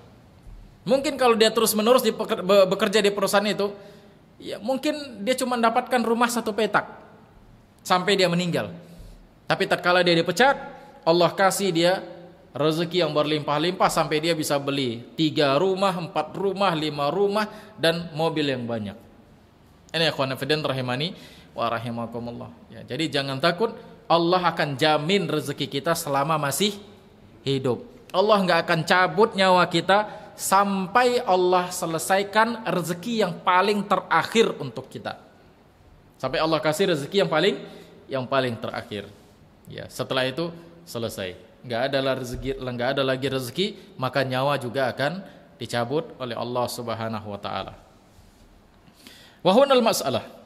Mungkin kalau dia terus-menerus bekerja di perusahaan itu, ya mungkin dia cuma dapatkan rumah satu petak sampai dia meninggal. Tapi tatkala dia dipecat, Allah kasih dia rezeki yang berlimpah-limpah sampai dia bisa beli tiga rumah, empat rumah, lima rumah dan mobil yang banyak. Ini ya rahimani wa rahimakumullah. Ya, jadi jangan takut Allah akan jamin rezeki kita selama masih hidup. Allah nggak akan cabut nyawa kita sampai Allah selesaikan rezeki yang paling terakhir untuk kita. Sampai Allah kasih rezeki yang paling yang paling terakhir. Ya, setelah itu selesai. Nggak ada rezeki, nggak ada lagi rezeki, maka nyawa juga akan dicabut oleh Allah Subhanahu wa taala. Wahunal masalah.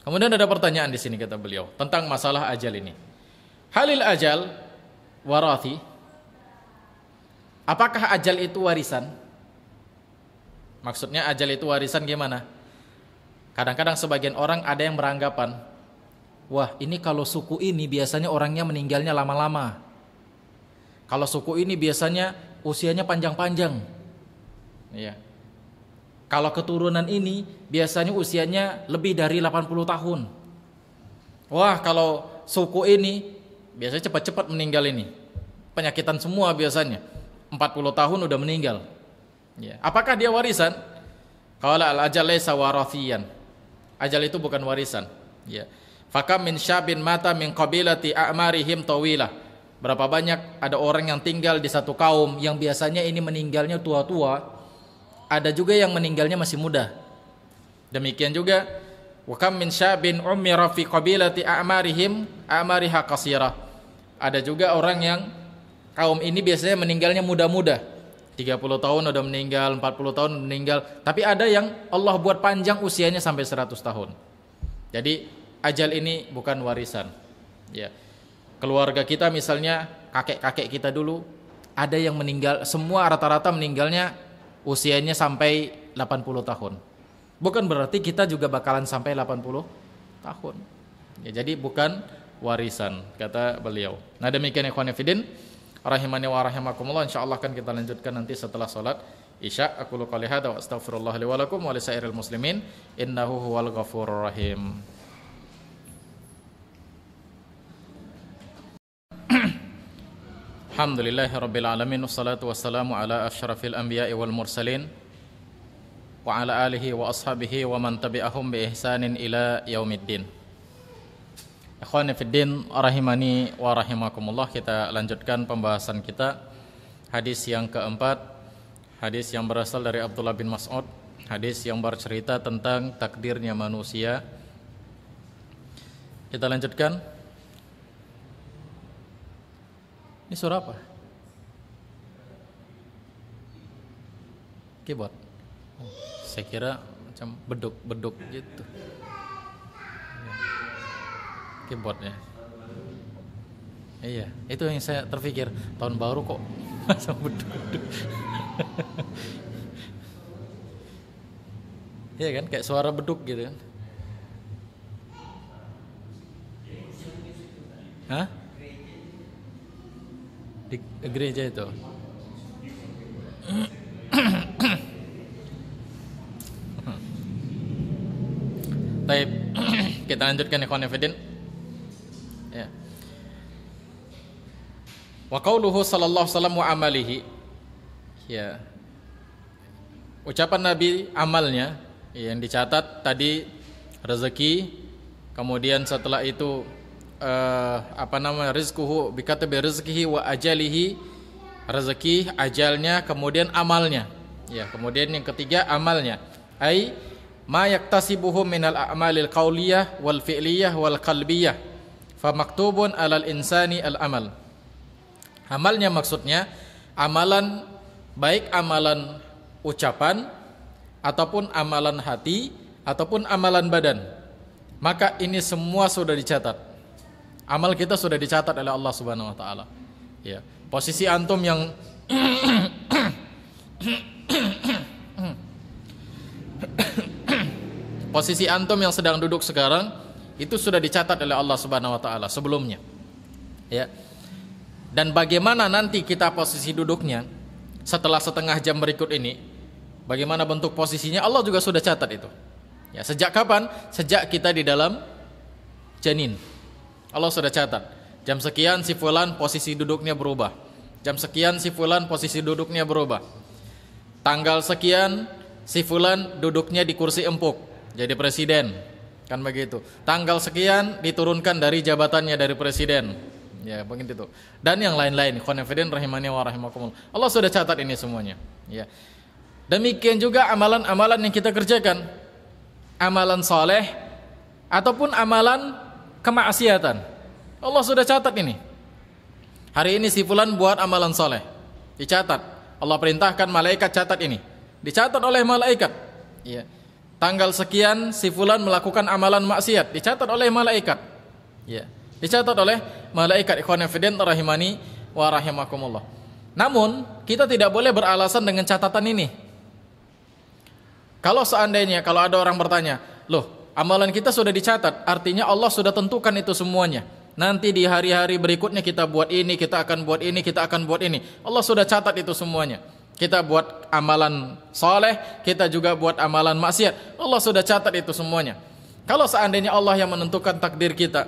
Kemudian ada pertanyaan di sini kata beliau tentang masalah ajal ini. Halil ajal warathi. Apakah ajal itu warisan? Maksudnya ajal itu warisan gimana? Kadang-kadang sebagian orang ada yang beranggapan, wah ini kalau suku ini biasanya orangnya meninggalnya lama-lama. Kalau suku ini biasanya usianya panjang-panjang. Iya. -panjang. Kalau keturunan ini biasanya usianya lebih dari 80 tahun. Wah, kalau suku ini biasanya cepat-cepat meninggal ini. Penyakitan semua biasanya. 40 tahun udah meninggal. Ya. Apakah dia warisan? Qala al-ajal laysa warathiyan. Ajal itu bukan warisan. Ya. Fakam min syabin mata min qabilati a'marihim tawilah. Berapa banyak ada orang yang tinggal di satu kaum yang biasanya ini meninggalnya tua-tua, ada juga yang meninggalnya masih muda. Demikian juga wa kam min syabin umira fi qabilati a'marihim a'mariha qasira. Ada juga orang yang kaum ini biasanya meninggalnya muda-muda. 30 tahun udah meninggal, 40 tahun meninggal, tapi ada yang Allah buat panjang usianya sampai 100 tahun. Jadi ajal ini bukan warisan. Ya. Keluarga kita misalnya kakek-kakek kita dulu ada yang meninggal semua rata-rata meninggalnya usianya sampai 80 tahun. Bukan berarti kita juga bakalan sampai 80 tahun. Ya, jadi bukan warisan kata beliau. Nah demikian ikhwan fillah rahimani wa rahimakumullah insyaallah akan kita lanjutkan nanti setelah salat isya aku lu qali hada wa astaghfirullah li wa lakum wa li muslimin innahu huwal ghafurur rahim. Alhamdulillahi Rabbil Alamin Wassalatu wassalamu ala ashrafil anbiya'i wal mursalin Wa ala alihi wa ashabihi wa man tabi'ahum bi ihsanin ila yaumiddin Ikhwani rahimani wa rahimakumullah Kita lanjutkan pembahasan kita Hadis yang keempat Hadis yang berasal dari Abdullah bin Mas'ud Hadis yang bercerita tentang takdirnya manusia Kita lanjutkan Ini suara apa? Keyboard. Oh, saya kira macam beduk-beduk gitu. Keyboardnya. Iya, itu yang saya terfikir tahun baru kok macam beduk-beduk. Iya kan, kayak suara beduk gitu kan. Hah? di gereja itu Baik, kita lanjutkan ikhwan fillah. Ya. Wa qauluhu sallallahu alaihi wa amalihi. Ya. Ucapan Nabi amalnya ya, yang dicatat tadi rezeki, kemudian setelah itu uh, apa nama rizkuhu bi rizkihi wa ajalihi rezeki ajalnya kemudian amalnya ya kemudian yang ketiga amalnya ai ma yaktasibuhu minal a'malil qauliyah wal fi'liyah wal qalbiyah maktubun alal insani al amal amalnya maksudnya amalan baik amalan ucapan ataupun amalan hati ataupun amalan badan maka ini semua sudah dicatat Amal kita sudah dicatat oleh Allah Subhanahu wa taala. Ya. Posisi antum yang Posisi antum yang sedang duduk sekarang itu sudah dicatat oleh Allah Subhanahu wa taala sebelumnya. Ya. Dan bagaimana nanti kita posisi duduknya setelah setengah jam berikut ini? Bagaimana bentuk posisinya? Allah juga sudah catat itu. Ya, sejak kapan? Sejak kita di dalam janin. Allah sudah catat. Jam sekian si fulan posisi duduknya berubah. Jam sekian si fulan posisi duduknya berubah. Tanggal sekian si fulan duduknya di kursi empuk jadi presiden. Kan begitu. Tanggal sekian diturunkan dari jabatannya dari presiden. Ya, begitu itu. Dan yang lain-lain. Khonafidin rahimani wa rahimakumullah. Allah sudah catat ini semuanya. Ya. Demikian juga amalan-amalan yang kita kerjakan. Amalan soleh ataupun amalan kemaksiatan. Allah sudah catat ini. Hari ini si fulan buat amalan soleh. Dicatat. Allah perintahkan malaikat catat ini. Dicatat oleh malaikat. Ya. Tanggal sekian si fulan melakukan amalan maksiat. Dicatat oleh malaikat. Ya. Dicatat oleh malaikat ikhwan fidin rahimani wa rahimakumullah. Namun, kita tidak boleh beralasan dengan catatan ini. Kalau seandainya kalau ada orang bertanya, "Loh, Amalan kita sudah dicatat, artinya Allah sudah tentukan itu semuanya. Nanti di hari-hari berikutnya kita buat ini, kita akan buat ini, kita akan buat ini. Allah sudah catat itu semuanya. Kita buat amalan soleh, kita juga buat amalan maksiat. Allah sudah catat itu semuanya. Kalau seandainya Allah yang menentukan takdir kita,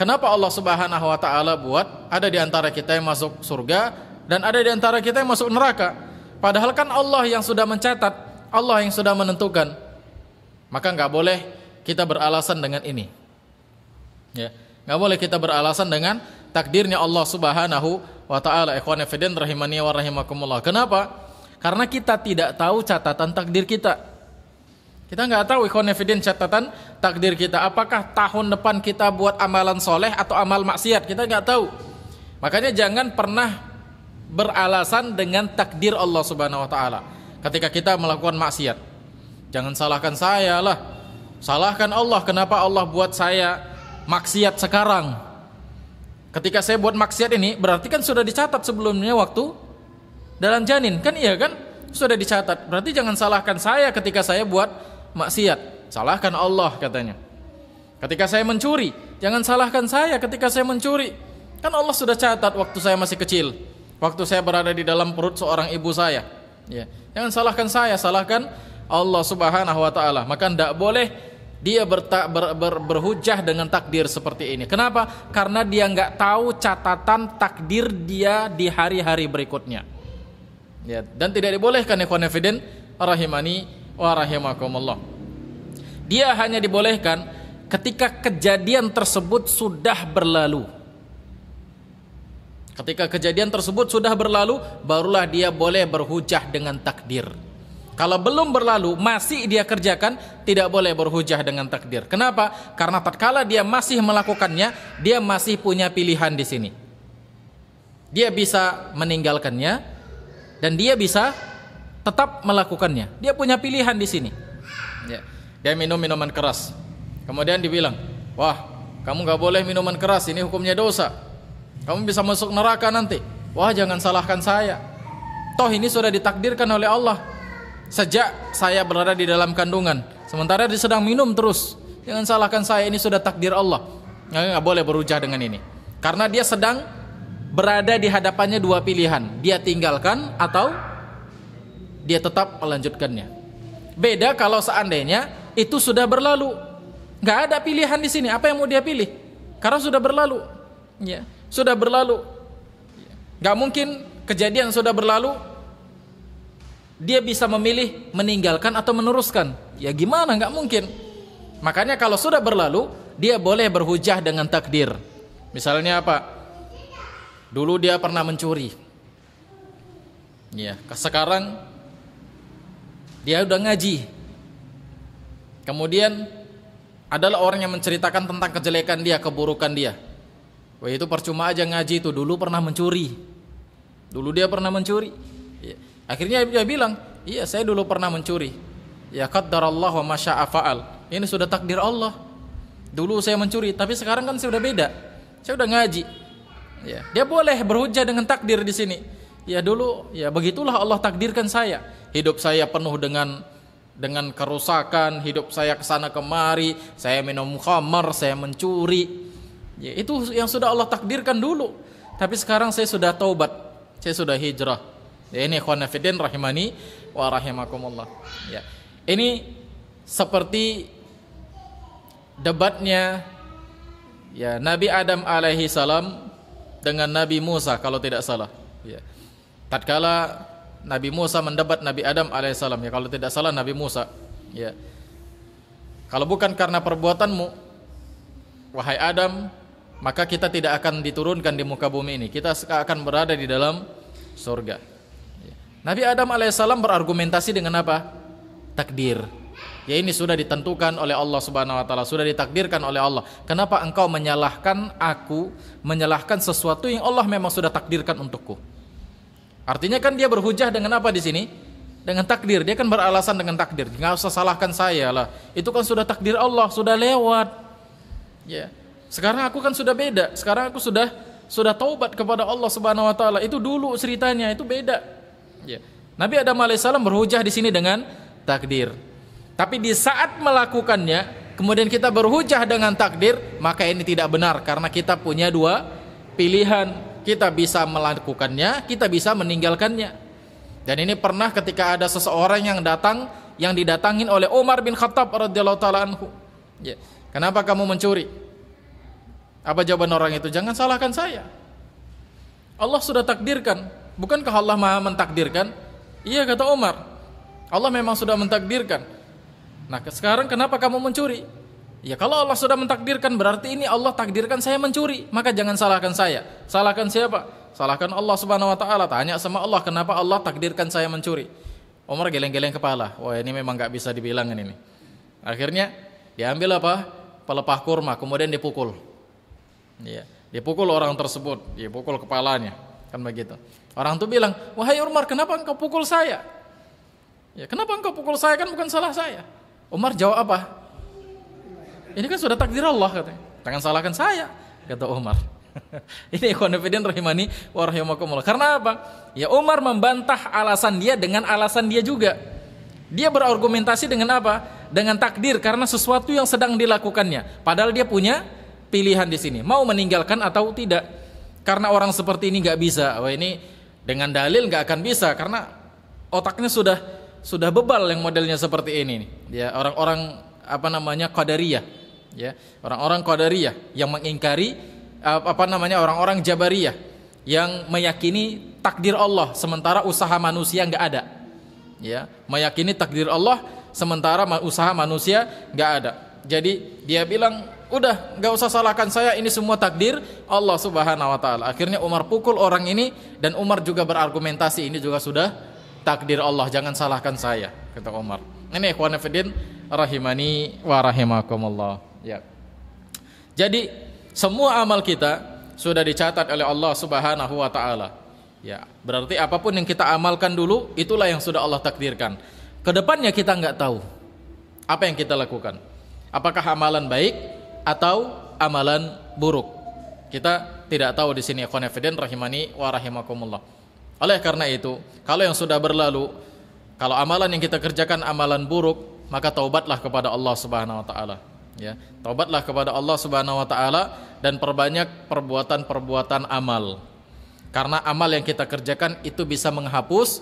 kenapa Allah Subhanahu wa taala buat ada di antara kita yang masuk surga dan ada di antara kita yang masuk neraka? Padahal kan Allah yang sudah mencatat, Allah yang sudah menentukan. Maka nggak boleh kita beralasan dengan ini. Ya, nggak boleh kita beralasan dengan takdirnya Allah Subhanahu wa taala. Ikhwan fillah rahimani wa rahimakumullah. Kenapa? Karena kita tidak tahu catatan takdir kita. Kita nggak tahu ikhwan fillah catatan takdir kita. Apakah tahun depan kita buat amalan soleh atau amal maksiat? Kita nggak tahu. Makanya jangan pernah beralasan dengan takdir Allah Subhanahu wa taala ketika kita melakukan maksiat. Jangan salahkan saya lah. Salahkan Allah, kenapa Allah buat saya maksiat sekarang? Ketika saya buat maksiat ini, berarti kan sudah dicatat sebelumnya waktu dalam janin, kan iya kan? Sudah dicatat. Berarti jangan salahkan saya ketika saya buat maksiat. Salahkan Allah katanya. Ketika saya mencuri, jangan salahkan saya ketika saya mencuri. Kan Allah sudah catat waktu saya masih kecil, waktu saya berada di dalam perut seorang ibu saya. Ya. Jangan salahkan saya, salahkan Allah Subhanahu wa taala. Maka tidak boleh dia ber, ber, ber, berhujah dengan takdir seperti ini. Kenapa? Karena dia nggak tahu catatan takdir dia di hari-hari berikutnya. Ya, dan tidak dibolehkan ikhwanifidin rahimani wa rahimakumullah. Dia hanya dibolehkan ketika kejadian tersebut sudah berlalu. Ketika kejadian tersebut sudah berlalu, barulah dia boleh berhujah dengan takdir. Kalau belum berlalu, masih dia kerjakan, tidak boleh berhujah dengan takdir. Kenapa? Karena tatkala dia masih melakukannya, dia masih punya pilihan di sini. Dia bisa meninggalkannya dan dia bisa tetap melakukannya. Dia punya pilihan di sini. Ya, dia minum minuman keras. Kemudian dibilang, wah, kamu gak boleh minuman keras, ini hukumnya dosa. Kamu bisa masuk neraka nanti. Wah, jangan salahkan saya. Toh ini sudah ditakdirkan oleh Allah sejak saya berada di dalam kandungan. Sementara dia sedang minum terus. Jangan salahkan saya ini sudah takdir Allah. Nggak, nggak boleh berujah dengan ini. Karena dia sedang berada di hadapannya dua pilihan. Dia tinggalkan atau dia tetap melanjutkannya. Beda kalau seandainya itu sudah berlalu. Nggak ada pilihan di sini. Apa yang mau dia pilih? Karena sudah berlalu. Ya, sudah berlalu. Nggak mungkin kejadian sudah berlalu dia bisa memilih meninggalkan atau meneruskan. Ya gimana? Nggak mungkin. Makanya kalau sudah berlalu, dia boleh berhujah dengan takdir. Misalnya apa? Dulu dia pernah mencuri. Ya, sekarang dia udah ngaji. Kemudian adalah orang yang menceritakan tentang kejelekan dia, keburukan dia. Wah, itu percuma aja ngaji itu dulu pernah mencuri. Dulu dia pernah mencuri. Akhirnya dia bilang, "Iya, saya dulu pernah mencuri." Ya qaddarallahu wa masya Ini sudah takdir Allah. Dulu saya mencuri, tapi sekarang kan sudah beda. Saya sudah ngaji. Ya, dia boleh berhujah dengan takdir di sini. Ya dulu, ya begitulah Allah takdirkan saya. Hidup saya penuh dengan dengan kerusakan, hidup saya kesana kemari, saya minum khamar, saya mencuri. Ya, itu yang sudah Allah takdirkan dulu. Tapi sekarang saya sudah taubat, saya sudah hijrah. Ya ini ikhwan rahimani wa rahimakumullah. Ya. Ini seperti debatnya ya Nabi Adam alaihi salam dengan Nabi Musa kalau tidak salah. Ya. Tatkala Nabi Musa mendebat Nabi Adam alaihi salam ya kalau tidak salah Nabi Musa ya kalau bukan karena perbuatanmu wahai Adam maka kita tidak akan diturunkan di muka bumi ini kita akan berada di dalam surga Nabi Adam alaihissalam berargumentasi dengan apa? Takdir. Ya ini sudah ditentukan oleh Allah Subhanahu wa taala, sudah ditakdirkan oleh Allah. Kenapa engkau menyalahkan aku, menyalahkan sesuatu yang Allah memang sudah takdirkan untukku? Artinya kan dia berhujah dengan apa di sini? Dengan takdir. Dia kan beralasan dengan takdir. Enggak usah salahkan saya lah. Itu kan sudah takdir Allah, sudah lewat. Ya. Sekarang aku kan sudah beda. Sekarang aku sudah sudah taubat kepada Allah Subhanahu wa taala. Itu dulu ceritanya, itu beda. Ya. Nabi Adam alaihissalam berhujah di sini dengan takdir. Tapi di saat melakukannya, kemudian kita berhujah dengan takdir, maka ini tidak benar karena kita punya dua pilihan. Kita bisa melakukannya, kita bisa meninggalkannya. Dan ini pernah ketika ada seseorang yang datang yang didatangin oleh Umar bin Khattab radhiyallahu taala anhu. Ya. Kenapa kamu mencuri? Apa jawaban orang itu? Jangan salahkan saya. Allah sudah takdirkan Bukankah Allah maha mentakdirkan? Iya kata Umar. Allah memang sudah mentakdirkan. Nah sekarang kenapa kamu mencuri? Ya kalau Allah sudah mentakdirkan berarti ini Allah takdirkan saya mencuri. Maka jangan salahkan saya. Salahkan siapa? Salahkan Allah subhanahu wa ta'ala. Tanya sama Allah kenapa Allah takdirkan saya mencuri. Umar geleng-geleng kepala. Wah ini memang gak bisa dibilangin ini. Akhirnya diambil apa? Pelepah kurma kemudian dipukul. Iya. dipukul orang tersebut. Dipukul kepalanya. Kan begitu. Orang itu bilang, wahai Umar, kenapa engkau pukul saya? Ya, kenapa engkau pukul saya? Kan bukan salah saya. Umar jawab apa? Ini kan sudah takdir Allah katanya. Jangan salahkan saya, kata Umar. Ini ikhwanifidin rahimani wa rahimakumullah. Karena apa? Ya Umar membantah alasan dia dengan alasan dia juga. Dia berargumentasi dengan apa? Dengan takdir karena sesuatu yang sedang dilakukannya. Padahal dia punya pilihan di sini. Mau meninggalkan atau tidak. Karena orang seperti ini nggak bisa. Wah ini dengan dalil nggak akan bisa karena otaknya sudah sudah bebal yang modelnya seperti ini. Ya orang-orang apa namanya qadariyah ya orang-orang qadariyah yang mengingkari apa namanya orang-orang jabariyah yang meyakini takdir Allah sementara usaha manusia nggak ada ya meyakini takdir Allah sementara usaha manusia nggak ada jadi dia bilang udah nggak usah salahkan saya ini semua takdir Allah Subhanahu wa taala. Akhirnya Umar pukul orang ini dan Umar juga berargumentasi ini juga sudah takdir Allah, jangan salahkan saya, kata Umar. Ini ikhwan fillah rahimani wa rahimakumullah. Ya. Jadi semua amal kita sudah dicatat oleh Allah Subhanahu wa taala. Ya, berarti apapun yang kita amalkan dulu itulah yang sudah Allah takdirkan. Kedepannya kita nggak tahu apa yang kita lakukan. Apakah amalan baik atau amalan buruk. Kita tidak tahu di sini ikhwan rahimani wa rahimakumullah. Oleh karena itu, kalau yang sudah berlalu, kalau amalan yang kita kerjakan amalan buruk, maka taubatlah kepada Allah Subhanahu wa taala. Ya, taubatlah kepada Allah Subhanahu wa taala dan perbanyak perbuatan-perbuatan amal. Karena amal yang kita kerjakan itu bisa menghapus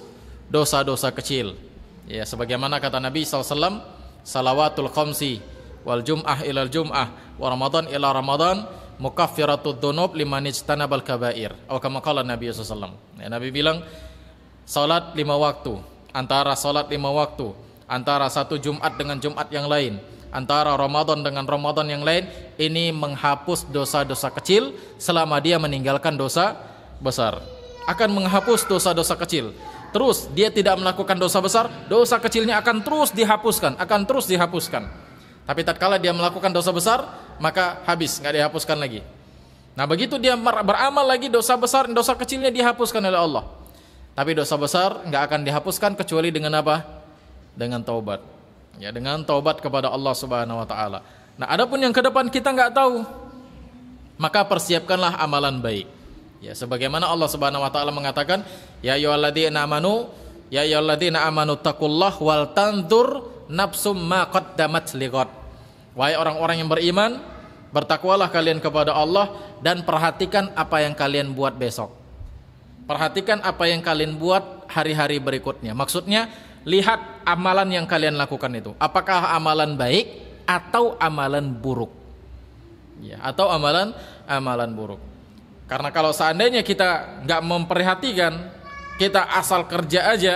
dosa-dosa kecil. Ya, sebagaimana kata Nabi SAW, salawatul khamsi, wal jum'ah ilal jum'ah wa ramadan ila ramadan mukaffiratu dhunub liman ijtanabal kabair atau kama qala Nabi sallallahu alaihi ya, Nabi bilang salat lima waktu antara salat lima waktu antara satu Jumat dengan Jumat yang lain antara Ramadan dengan Ramadan yang lain ini menghapus dosa-dosa kecil selama dia meninggalkan dosa besar akan menghapus dosa-dosa kecil terus dia tidak melakukan dosa besar dosa kecilnya akan terus dihapuskan akan terus dihapuskan tapi tatkala dia melakukan dosa besar, maka habis, nggak dihapuskan lagi. Nah, begitu dia beramal lagi dosa besar, dosa kecilnya dihapuskan oleh Allah. Tapi dosa besar nggak akan dihapuskan kecuali dengan apa? Dengan taubat. Ya, dengan taubat kepada Allah Subhanahu wa taala. Nah, adapun yang ke depan kita nggak tahu. Maka persiapkanlah amalan baik. Ya, sebagaimana Allah Subhanahu wa taala mengatakan, "Ya ayyuhalladzina amanu, ya ayyuhalladzina amanu taqullah wal tanzur nafsum ma qaddamat liqad. Wahai orang-orang yang beriman, bertakwalah kalian kepada Allah dan perhatikan apa yang kalian buat besok. Perhatikan apa yang kalian buat hari-hari berikutnya. Maksudnya, lihat amalan yang kalian lakukan itu. Apakah amalan baik atau amalan buruk? Ya, atau amalan amalan buruk. Karena kalau seandainya kita nggak memperhatikan, kita asal kerja aja,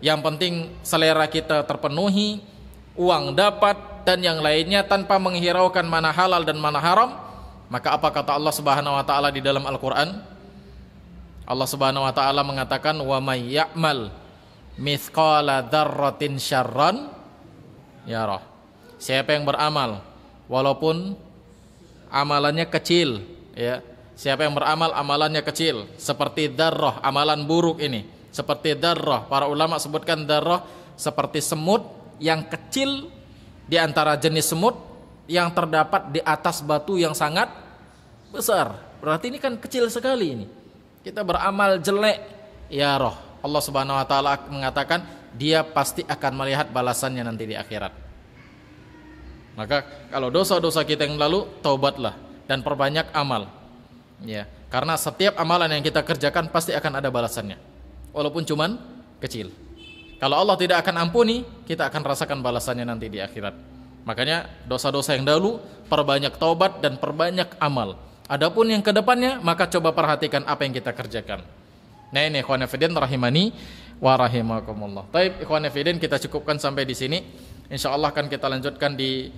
yang penting selera kita terpenuhi, uang dapat dan yang lainnya tanpa menghiraukan mana halal dan mana haram. Maka apa kata Allah Subhanahu wa taala di dalam Al-Qur'an? Allah Subhanahu wa taala mengatakan wa may ya'mal mithqala dzarratin syarran yarah. Siapa yang beramal walaupun amalannya kecil ya. Siapa yang beramal amalannya kecil seperti darroh amalan buruk ini seperti darah. Para ulama sebutkan darah seperti semut yang kecil di antara jenis semut yang terdapat di atas batu yang sangat besar. Berarti ini kan kecil sekali ini. Kita beramal jelek ya roh. Allah Subhanahu wa taala mengatakan dia pasti akan melihat balasannya nanti di akhirat. Maka kalau dosa-dosa kita yang lalu taubatlah dan perbanyak amal. Ya, karena setiap amalan yang kita kerjakan pasti akan ada balasannya walaupun cuman kecil. Kalau Allah tidak akan ampuni, kita akan rasakan balasannya nanti di akhirat. Makanya dosa-dosa yang dahulu perbanyak taubat dan perbanyak amal. Adapun yang kedepannya maka coba perhatikan apa yang kita kerjakan. Nah ini ikhwan fillah rahimani wa rahimakumullah. Baik ikhwan fillah kita cukupkan sampai di sini. Insya Allah akan kita lanjutkan di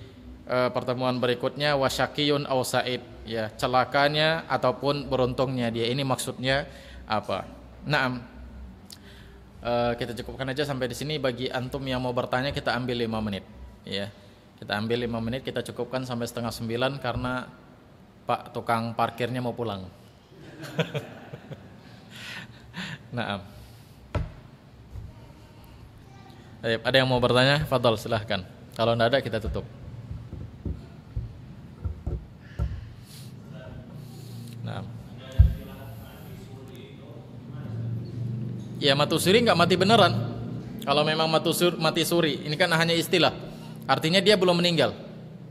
uh, pertemuan berikutnya wasyakiyun au said ya celakanya ataupun beruntungnya dia ini maksudnya apa? Naam. Eh, kita cukupkan aja sampai di sini bagi antum yang mau bertanya kita ambil lima menit ya. Kita ambil lima menit kita cukupkan sampai setengah sembilan karena Pak tukang parkirnya mau pulang. nah. Ada yang mau bertanya? Fadol silahkan. Kalau tidak ada kita tutup. ya mati suri nggak mati beneran. Kalau memang mati suri, mati suri, ini kan hanya istilah. Artinya dia belum meninggal.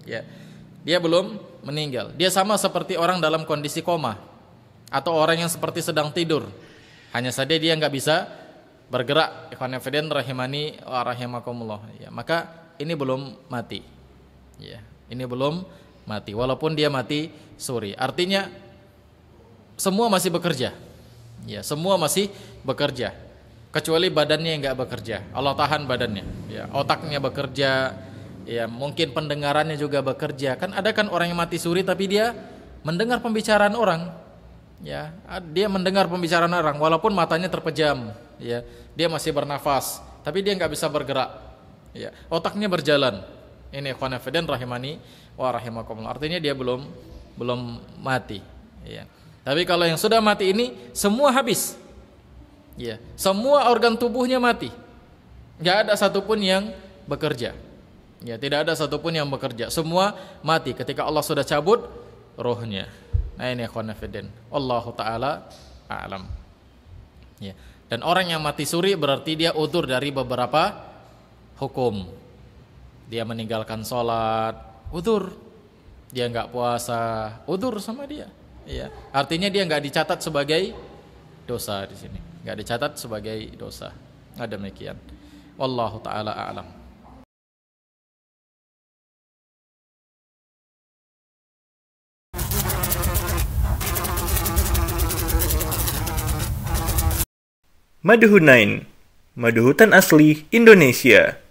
Ya. Dia belum meninggal. Dia sama seperti orang dalam kondisi koma atau orang yang seperti sedang tidur. Hanya saja dia nggak bisa bergerak. Ikhwan rahimani wa rahimakumullah. Ya, maka ini belum mati. Ya, ini belum mati walaupun dia mati suri. Artinya semua masih bekerja. Ya, semua masih bekerja kecuali badannya yang nggak bekerja Allah tahan badannya ya otaknya bekerja ya mungkin pendengarannya juga bekerja kan ada kan orang yang mati suri tapi dia mendengar pembicaraan orang ya dia mendengar pembicaraan orang walaupun matanya terpejam ya dia masih bernafas tapi dia nggak bisa bergerak ya otaknya berjalan ini khonafiden rahimani wa rahimakumullah artinya dia belum belum mati ya tapi kalau yang sudah mati ini semua habis Ya, semua organ tubuhnya mati. Gak ada satupun yang bekerja. Ya, tidak ada satupun yang bekerja. Semua mati ketika Allah sudah cabut rohnya. Nah ini ikhwan Allah taala alam. Ya. Dan orang yang mati suri berarti dia utur dari beberapa hukum. Dia meninggalkan sholat, utur. Dia nggak puasa, utur sama dia. Ya. Artinya dia nggak dicatat sebagai dosa di sini nggak dicatat sebagai dosa. ada demikian. Wallahu taala a'lam. Maduhunain, madu hutan asli Indonesia.